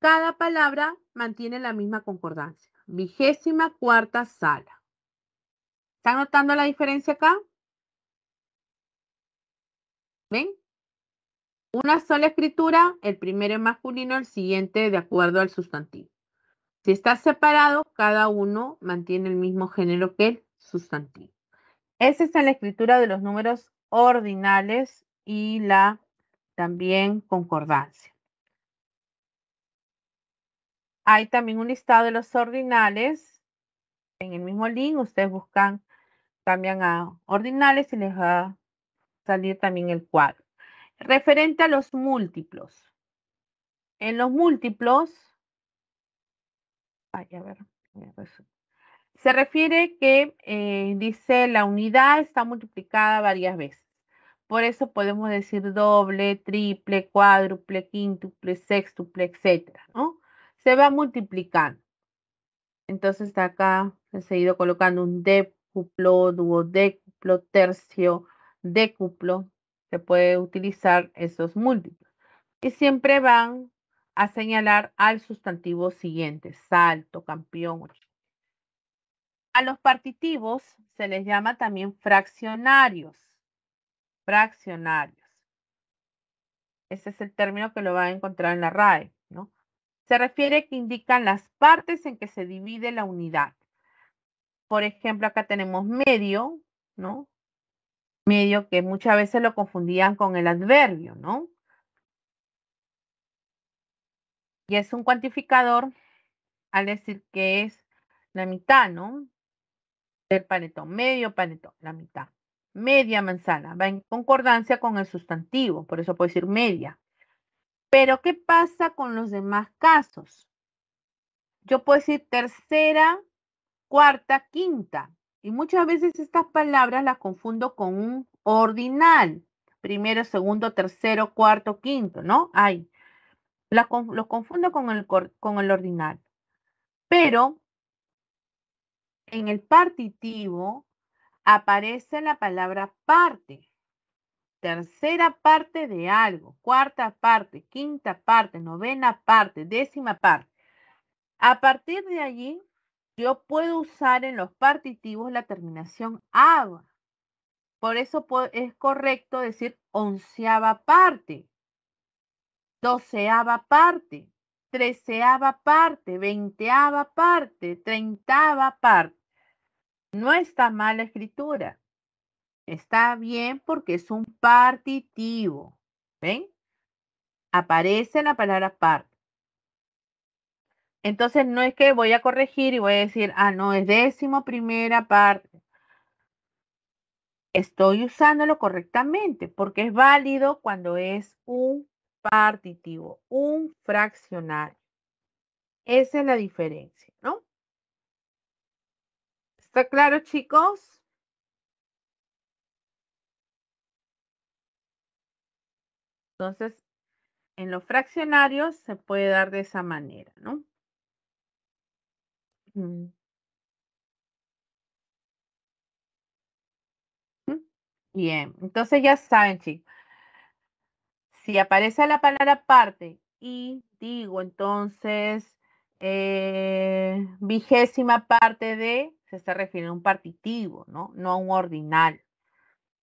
cada palabra mantiene la misma concordancia. Vigésima cuarta sala. ¿Están notando la diferencia acá? ¿Ven? Una sola escritura, el primero es masculino, el siguiente de acuerdo al sustantivo. Si está separado, cada uno mantiene el mismo género que el sustantivo. Esa es la escritura de los números ordinales y la también concordancia. Hay también un listado de los ordinales. En el mismo link ustedes buscan, cambian a ordinales y les va a salir también el cuadro. Referente a los múltiplos. En los múltiplos, se refiere que eh, dice la unidad está multiplicada varias veces. Por eso podemos decir doble, triple, cuádruple, quíntuple, sextuple, etcétera, ¿no? Se va multiplicando. Entonces acá he seguido colocando un decuplo, duodécuplo, tercio, decuplo. Se puede utilizar esos múltiplos. Y siempre van a señalar al sustantivo siguiente, salto, campeón. A los partitivos se les llama también fraccionarios. Fraccionarios. Ese es el término que lo va a encontrar en la RAE, ¿no? Se refiere que indican las partes en que se divide la unidad. Por ejemplo, acá tenemos medio, ¿no? Medio que muchas veces lo confundían con el adverbio, ¿no? Y es un cuantificador al decir que es la mitad, ¿no? Del panetón, medio panetón, la mitad. Media manzana, va en concordancia con el sustantivo, por eso puede decir media. Pero, ¿qué pasa con los demás casos? Yo puedo decir tercera, cuarta, quinta. Y muchas veces estas palabras las confundo con un ordinal. Primero, segundo, tercero, cuarto, quinto, ¿no? Hay los confundo con el, con el ordinal. Pero en el partitivo aparece la palabra parte, tercera parte de algo, cuarta parte, quinta parte, novena parte, décima parte. A partir de allí, yo puedo usar en los partitivos la terminación aba. Por eso es correcto decir onceava parte, doceava parte, treceava parte, veinteava parte, treintava parte. No está mal la escritura. Está bien porque es un partitivo. ¿Ven? Aparece la palabra parte. Entonces no es que voy a corregir y voy a decir, ah, no, es décimo primera parte. Estoy usándolo correctamente porque es válido cuando es un partitivo, un fraccionario. Esa es la diferencia, ¿no? ¿Está claro, chicos? Entonces, en los fraccionarios se puede dar de esa manera, ¿no? Mm. Bien, entonces ya saben, chicos si aparece la palabra parte y digo entonces eh, vigésima parte de, se está refiriendo a un partitivo, ¿no? No a un ordinal.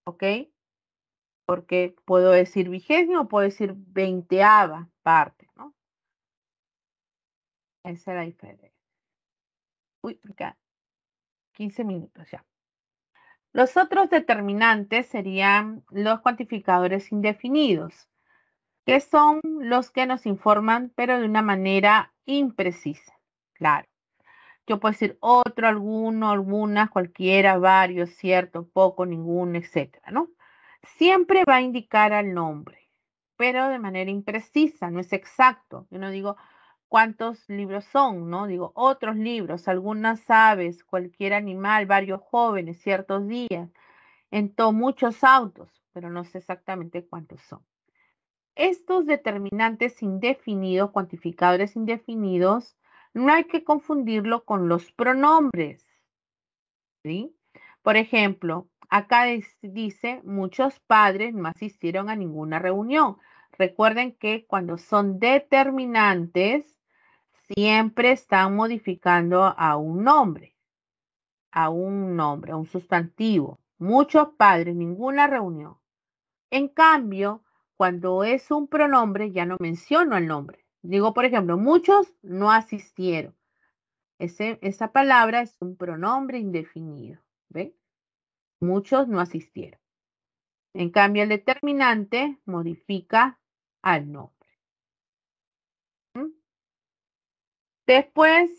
¿Ok? Porque puedo decir vigésima o puedo decir veinteava parte, ¿no? Esa es la diferencia. Uy, acá. 15 minutos ya. Los otros determinantes serían los cuantificadores indefinidos que son los que nos informan, pero de una manera imprecisa. Claro. Yo puedo decir otro, alguno, algunas, cualquiera, varios, cierto, poco, ninguno, etcétera, ¿no? Siempre va a indicar al nombre, pero de manera imprecisa, no es exacto. Yo no digo cuántos libros son, ¿no? Digo otros libros, algunas aves, cualquier animal, varios jóvenes, ciertos días, en todo muchos autos, pero no sé exactamente cuántos son. Estos determinantes indefinidos, cuantificadores indefinidos, no hay que confundirlo con los pronombres. ¿sí? Por ejemplo, acá dice, muchos padres no asistieron a ninguna reunión. Recuerden que cuando son determinantes, siempre están modificando a un nombre, a un nombre, a un sustantivo. Muchos padres, ninguna reunión. En cambio, cuando es un pronombre, ya no menciono el nombre. Digo, por ejemplo, muchos no asistieron. esa palabra es un pronombre indefinido. Muchos no asistieron. En cambio, el determinante modifica al nombre. ¿Mm? Después,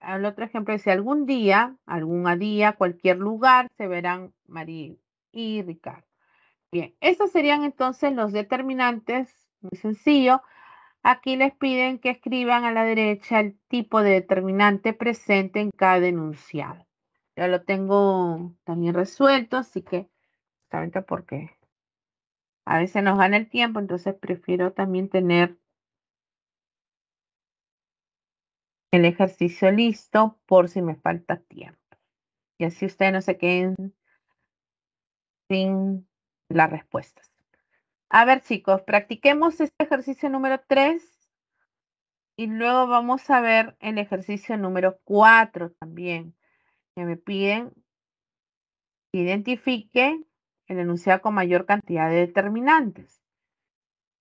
el otro ejemplo si algún día, algún día, cualquier lugar, se verán María y Ricardo. Bien, esos serían entonces los determinantes, muy sencillo. Aquí les piden que escriban a la derecha el tipo de determinante presente en cada enunciado. Ya lo tengo también resuelto, así que por porque a veces nos gana el tiempo, entonces prefiero también tener el ejercicio listo por si me falta tiempo. Y así ustedes no se queden sin las respuestas. A ver, chicos, practiquemos este ejercicio número 3 y luego vamos a ver el ejercicio número 4 también, que me piden que identifique el enunciado con mayor cantidad de determinantes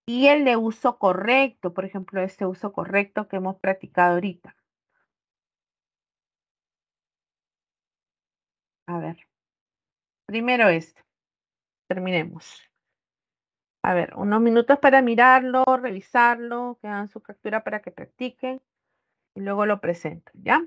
y el de uso correcto, por ejemplo, este uso correcto que hemos practicado ahorita. A ver, primero este terminemos. A ver, unos minutos para mirarlo, revisarlo, que hagan su captura para que practiquen y luego lo presento ¿ya?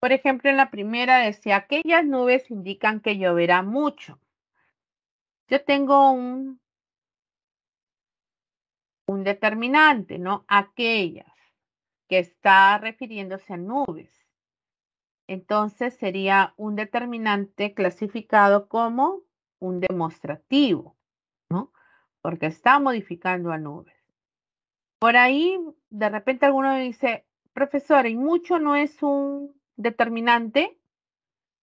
Por ejemplo, en la primera decía, aquellas nubes indican que lloverá mucho. Yo tengo un, un determinante, ¿no? Aquellas, que está refiriéndose a nubes. Entonces sería un determinante clasificado como un demostrativo, ¿no? Porque está modificando a nubes. Por ahí, de repente alguno dice, profesor, y mucho no es un determinante?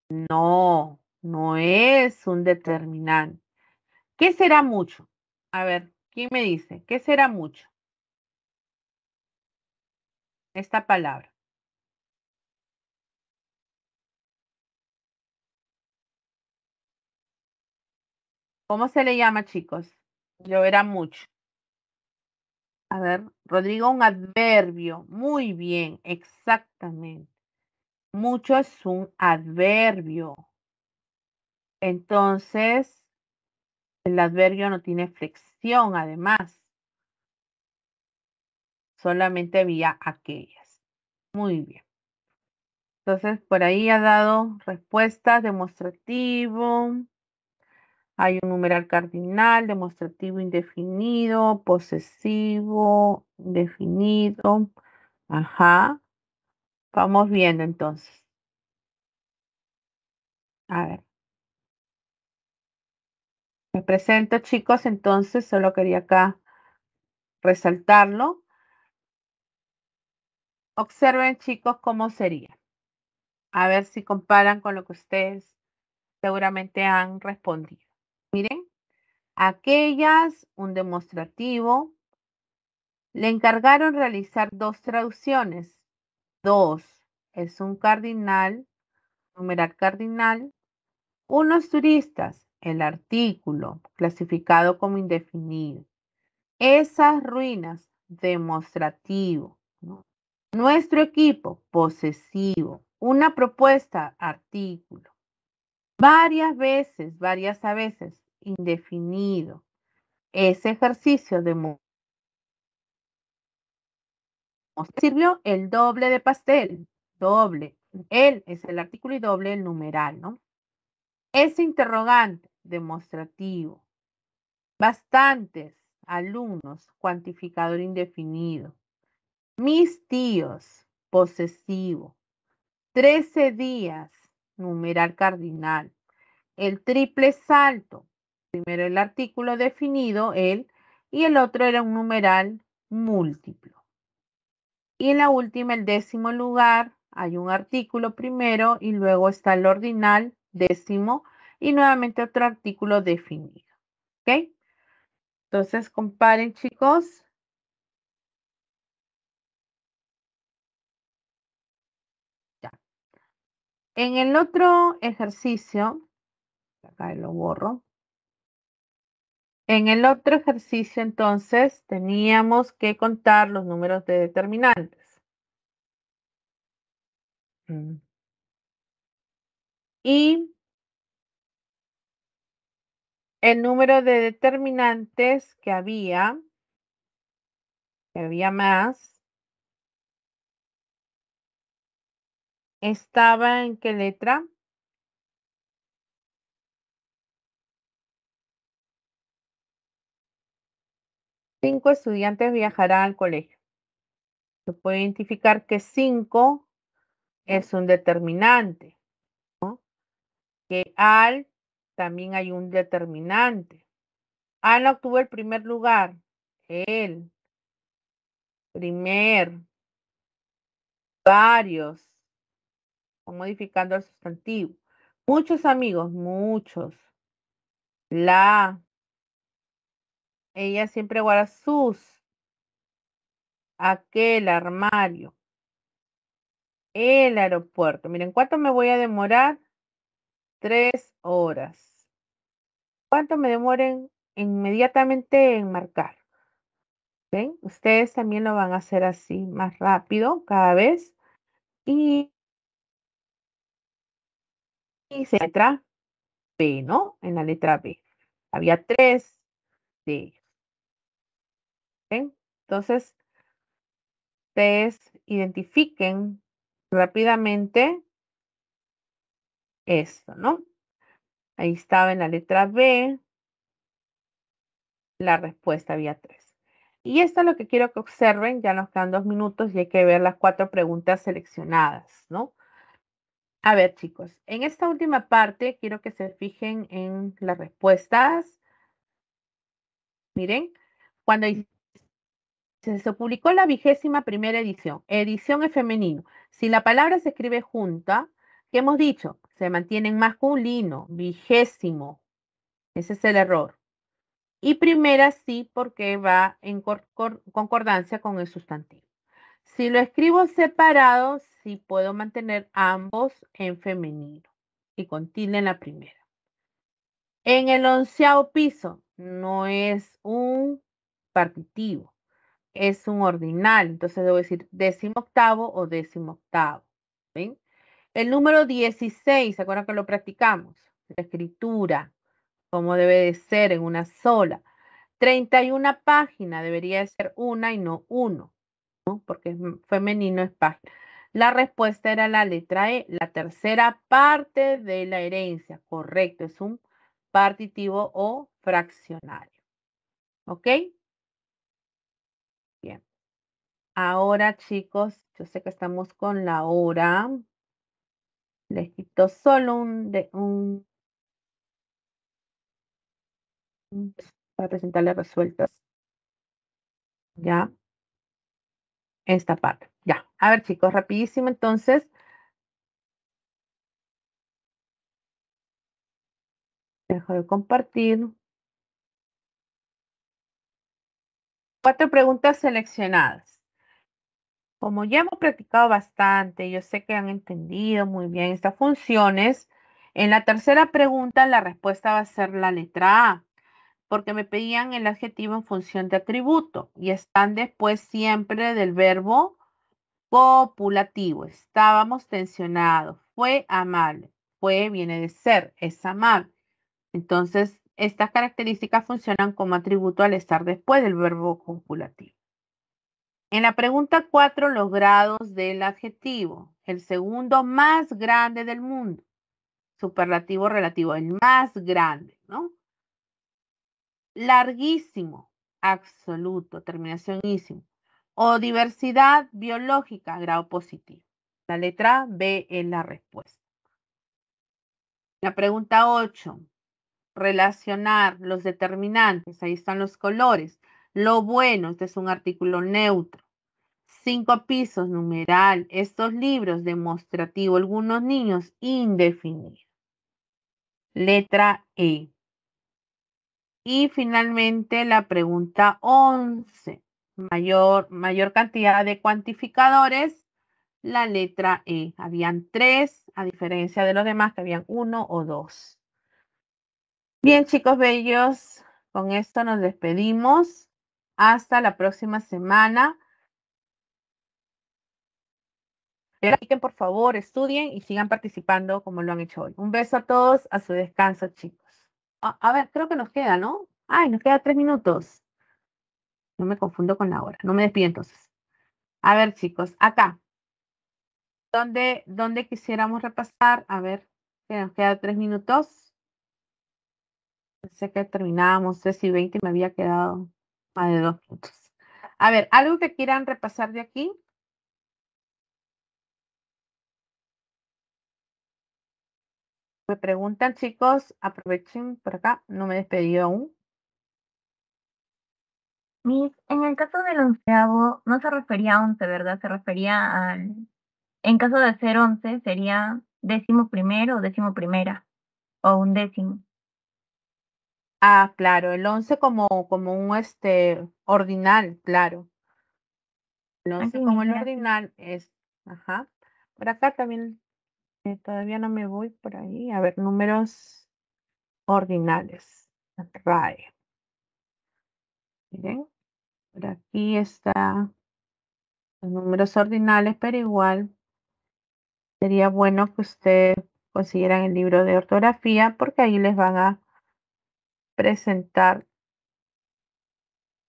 No, no es un determinante. ¿Qué será mucho? A ver, ¿quién me dice? ¿Qué será mucho? Esta palabra. ¿Cómo se le llama, chicos? Lloverá mucho. A ver, Rodrigo, un adverbio. Muy bien, exactamente mucho es un adverbio. Entonces, el adverbio no tiene flexión, además. Solamente vía aquellas. Muy bien. Entonces, por ahí ha dado respuesta, demostrativo. Hay un numeral cardinal, demostrativo indefinido, posesivo, definido Ajá. Vamos viendo entonces. A ver. Me presento, chicos, entonces solo quería acá resaltarlo. Observen, chicos, cómo sería. A ver si comparan con lo que ustedes seguramente han respondido. Miren, aquellas, un demostrativo. Le encargaron realizar dos traducciones. Dos, es un cardinal, numeral cardinal. Unos turistas, el artículo clasificado como indefinido. Esas ruinas, demostrativo. Nuestro equipo, posesivo. Una propuesta, artículo. Varias veces, varias a veces, indefinido. Ese ejercicio de sirvió el doble de pastel, doble. Él es el artículo y doble el numeral, ¿no? Es interrogante, demostrativo. Bastantes alumnos, cuantificador indefinido. Mis tíos, posesivo. Trece días, numeral cardinal. El triple salto, primero el artículo definido, él, y el otro era un numeral múltiplo. Y en la última, el décimo lugar, hay un artículo primero y luego está el ordinal décimo y nuevamente otro artículo definido. ¿Ok? Entonces comparen chicos. En el otro ejercicio, acá lo borro. En el otro ejercicio, entonces, teníamos que contar los números de determinantes. Mm. Y el número de determinantes que había, que había más, estaba en qué letra? cinco estudiantes viajarán al colegio. Se puede identificar que cinco es un determinante. Que al también hay un determinante. Ana obtuvo el primer lugar. El. Primer. Varios. Modificando el sustantivo. Muchos amigos, muchos. La, ella siempre guarda sus. Aquel armario. El aeropuerto. Miren, ¿cuánto me voy a demorar? Tres horas. ¿Cuánto me demoren inmediatamente en marcar? ¿Ven? Ustedes también lo van a hacer así, más rápido cada vez. Y, y se entra B, ¿no? En la letra B. Había tres de entonces, ustedes identifiquen rápidamente esto, ¿no? Ahí estaba en la letra B la respuesta vía 3. Y esto es lo que quiero que observen, ya nos quedan dos minutos y hay que ver las cuatro preguntas seleccionadas, ¿no? A ver, chicos, en esta última parte quiero que se fijen en las respuestas. Miren, cuando se, publicó la vigésima primera edición, edición en femenino. Si la palabra se escribe junta, ¿qué hemos dicho? Se mantiene en masculino, vigésimo. Ese es el error. Y primera sí, porque va en concordancia con el sustantivo. Si lo escribo separado, sí puedo mantener ambos en femenino y contiene la primera. En el onceavo piso no es un partitivo, es un ordinal, entonces debo decir décimo octavo o décimo octavo. El número 16, ¿se acuerdan que lo practicamos? La escritura, ¿cómo debe de ser en una sola. 31 página, debería de ser una y no uno, ¿no? porque femenino es página. La respuesta era la letra E, la tercera parte de la herencia, correcto, es un partitivo o fraccionario. ¿Ok? Ahora, chicos, yo sé que estamos con la hora. Les quito solo un, de, un para presentarle resueltas. Ya. Esta parte. Ya. A ver, chicos, rapidísimo entonces. Dejo de compartir. Cuatro preguntas seleccionadas como ya hemos practicado bastante, yo sé que han entendido muy bien estas funciones, en la tercera pregunta la respuesta va a ser la letra A, porque me pedían el adjetivo en función de atributo y están después siempre del verbo copulativo. Estábamos tensionados, fue amable, fue viene de ser, es amable. Entonces, estas características funcionan como atributo al estar después del verbo copulativo. En la pregunta 4, los grados del adjetivo, el segundo más grande del mundo, superlativo relativo, el más grande, ¿no? Larguísimo, absoluto, terminaciónísimo. O diversidad biológica, grado positivo. La letra B es la respuesta. La pregunta 8. Relacionar los determinantes. Ahí están los colores. Lo bueno, este es un artículo neutro. Cinco pisos, numeral. Estos libros, demostrativo, algunos niños, indefinido. Letra E. Y finalmente la pregunta 11. Mayor, mayor cantidad de cuantificadores, la letra E. Habían tres, a diferencia de los demás que habían uno o dos. Bien, chicos bellos, con esto nos despedimos. Hasta la próxima semana. Por favor, estudien y sigan participando como lo han hecho hoy. Un beso a todos, a su descanso, chicos. A, ver, creo que nos queda, ¿no? Ay, nos queda tres minutos. No me confundo con la hora. No me despido entonces. A ver, chicos, acá. ¿Dónde, dónde quisiéramos repasar? A ver, que nos queda tres minutos. Pensé que terminábamos, no y si 20 me había quedado. A ver, ¿algo que quieran repasar de aquí? Me preguntan, chicos, aprovechen por acá, no me he despedido aún. Miss, en el caso del onceavo, no se refería a once, ¿verdad? Se refería al... En caso de ser once, sería décimo primero o décimo primera, o un décimo. Ah, claro, el 11 como, como un este, ordinal, claro. El 11 ah, como el ordinal es, ajá. Por acá también, eh, todavía no me voy por ahí. A ver, números ordinales. Miren, por aquí está los números ordinales, pero igual sería bueno que ustedes consiguieran el libro de ortografía porque ahí les van a presentar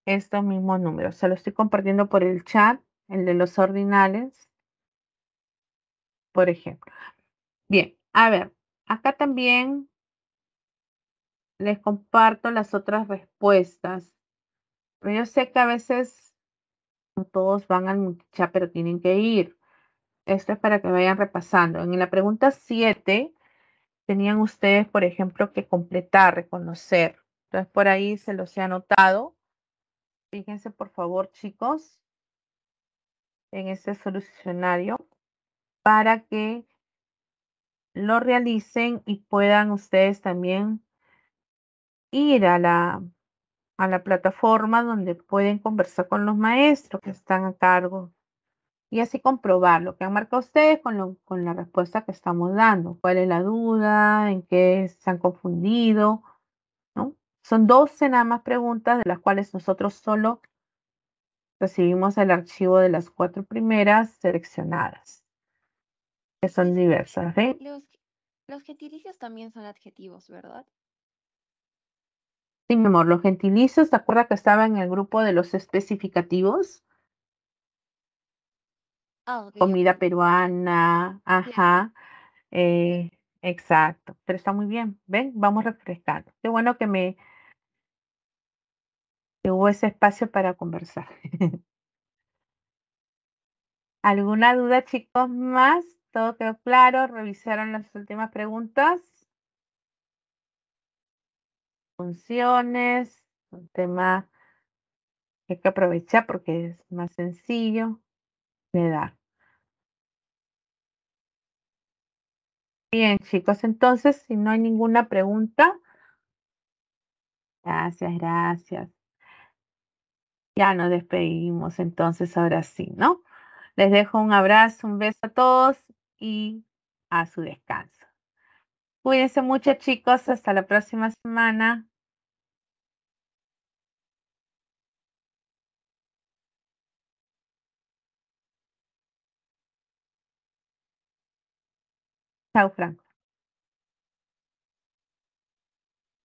estos mismos números. Se lo estoy compartiendo por el chat, el de los ordinales, por ejemplo. Bien, a ver, acá también les comparto las otras respuestas. Pero yo sé que a veces todos van al chat pero tienen que ir. Esto es para que vayan repasando. En la pregunta 7, tenían ustedes, por ejemplo, que completar, reconocer. Entonces, por ahí se los he anotado. Fíjense, por favor, chicos, en este solucionario para que lo realicen y puedan ustedes también ir a la, a la plataforma donde pueden conversar con los maestros que están a cargo y así comprobar lo que han marcado ustedes con, la respuesta que estamos dando. ¿Cuál es la duda? ¿En qué se han confundido? ¿no? Son 12 nada más preguntas de las cuales nosotros solo recibimos el archivo de las cuatro primeras seleccionadas, que son diversas. ¿eh? Los, los gentilicios también son adjetivos, ¿verdad? Sí, mi amor, los gentilicios, ¿te acuerdas que estaba en el grupo de los especificativos? Ah, comida peruana, ajá, eh, exacto, pero está muy bien, ven, vamos refrescando. Qué bueno que me hubo ese espacio para conversar. ¿Alguna duda, chicos, más? ¿Todo quedó claro? ¿Revisaron las últimas preguntas? Funciones, un tema que hay que aprovechar porque es más sencillo de dar. chicos, entonces, si no hay ninguna pregunta. Gracias, gracias. Ya nos despedimos entonces ahora sí, ¿no? Les dejo un abrazo, un beso a todos y a su descanso. Cuídense mucho, chicos. Hasta la próxima semana. Tchau, Franco.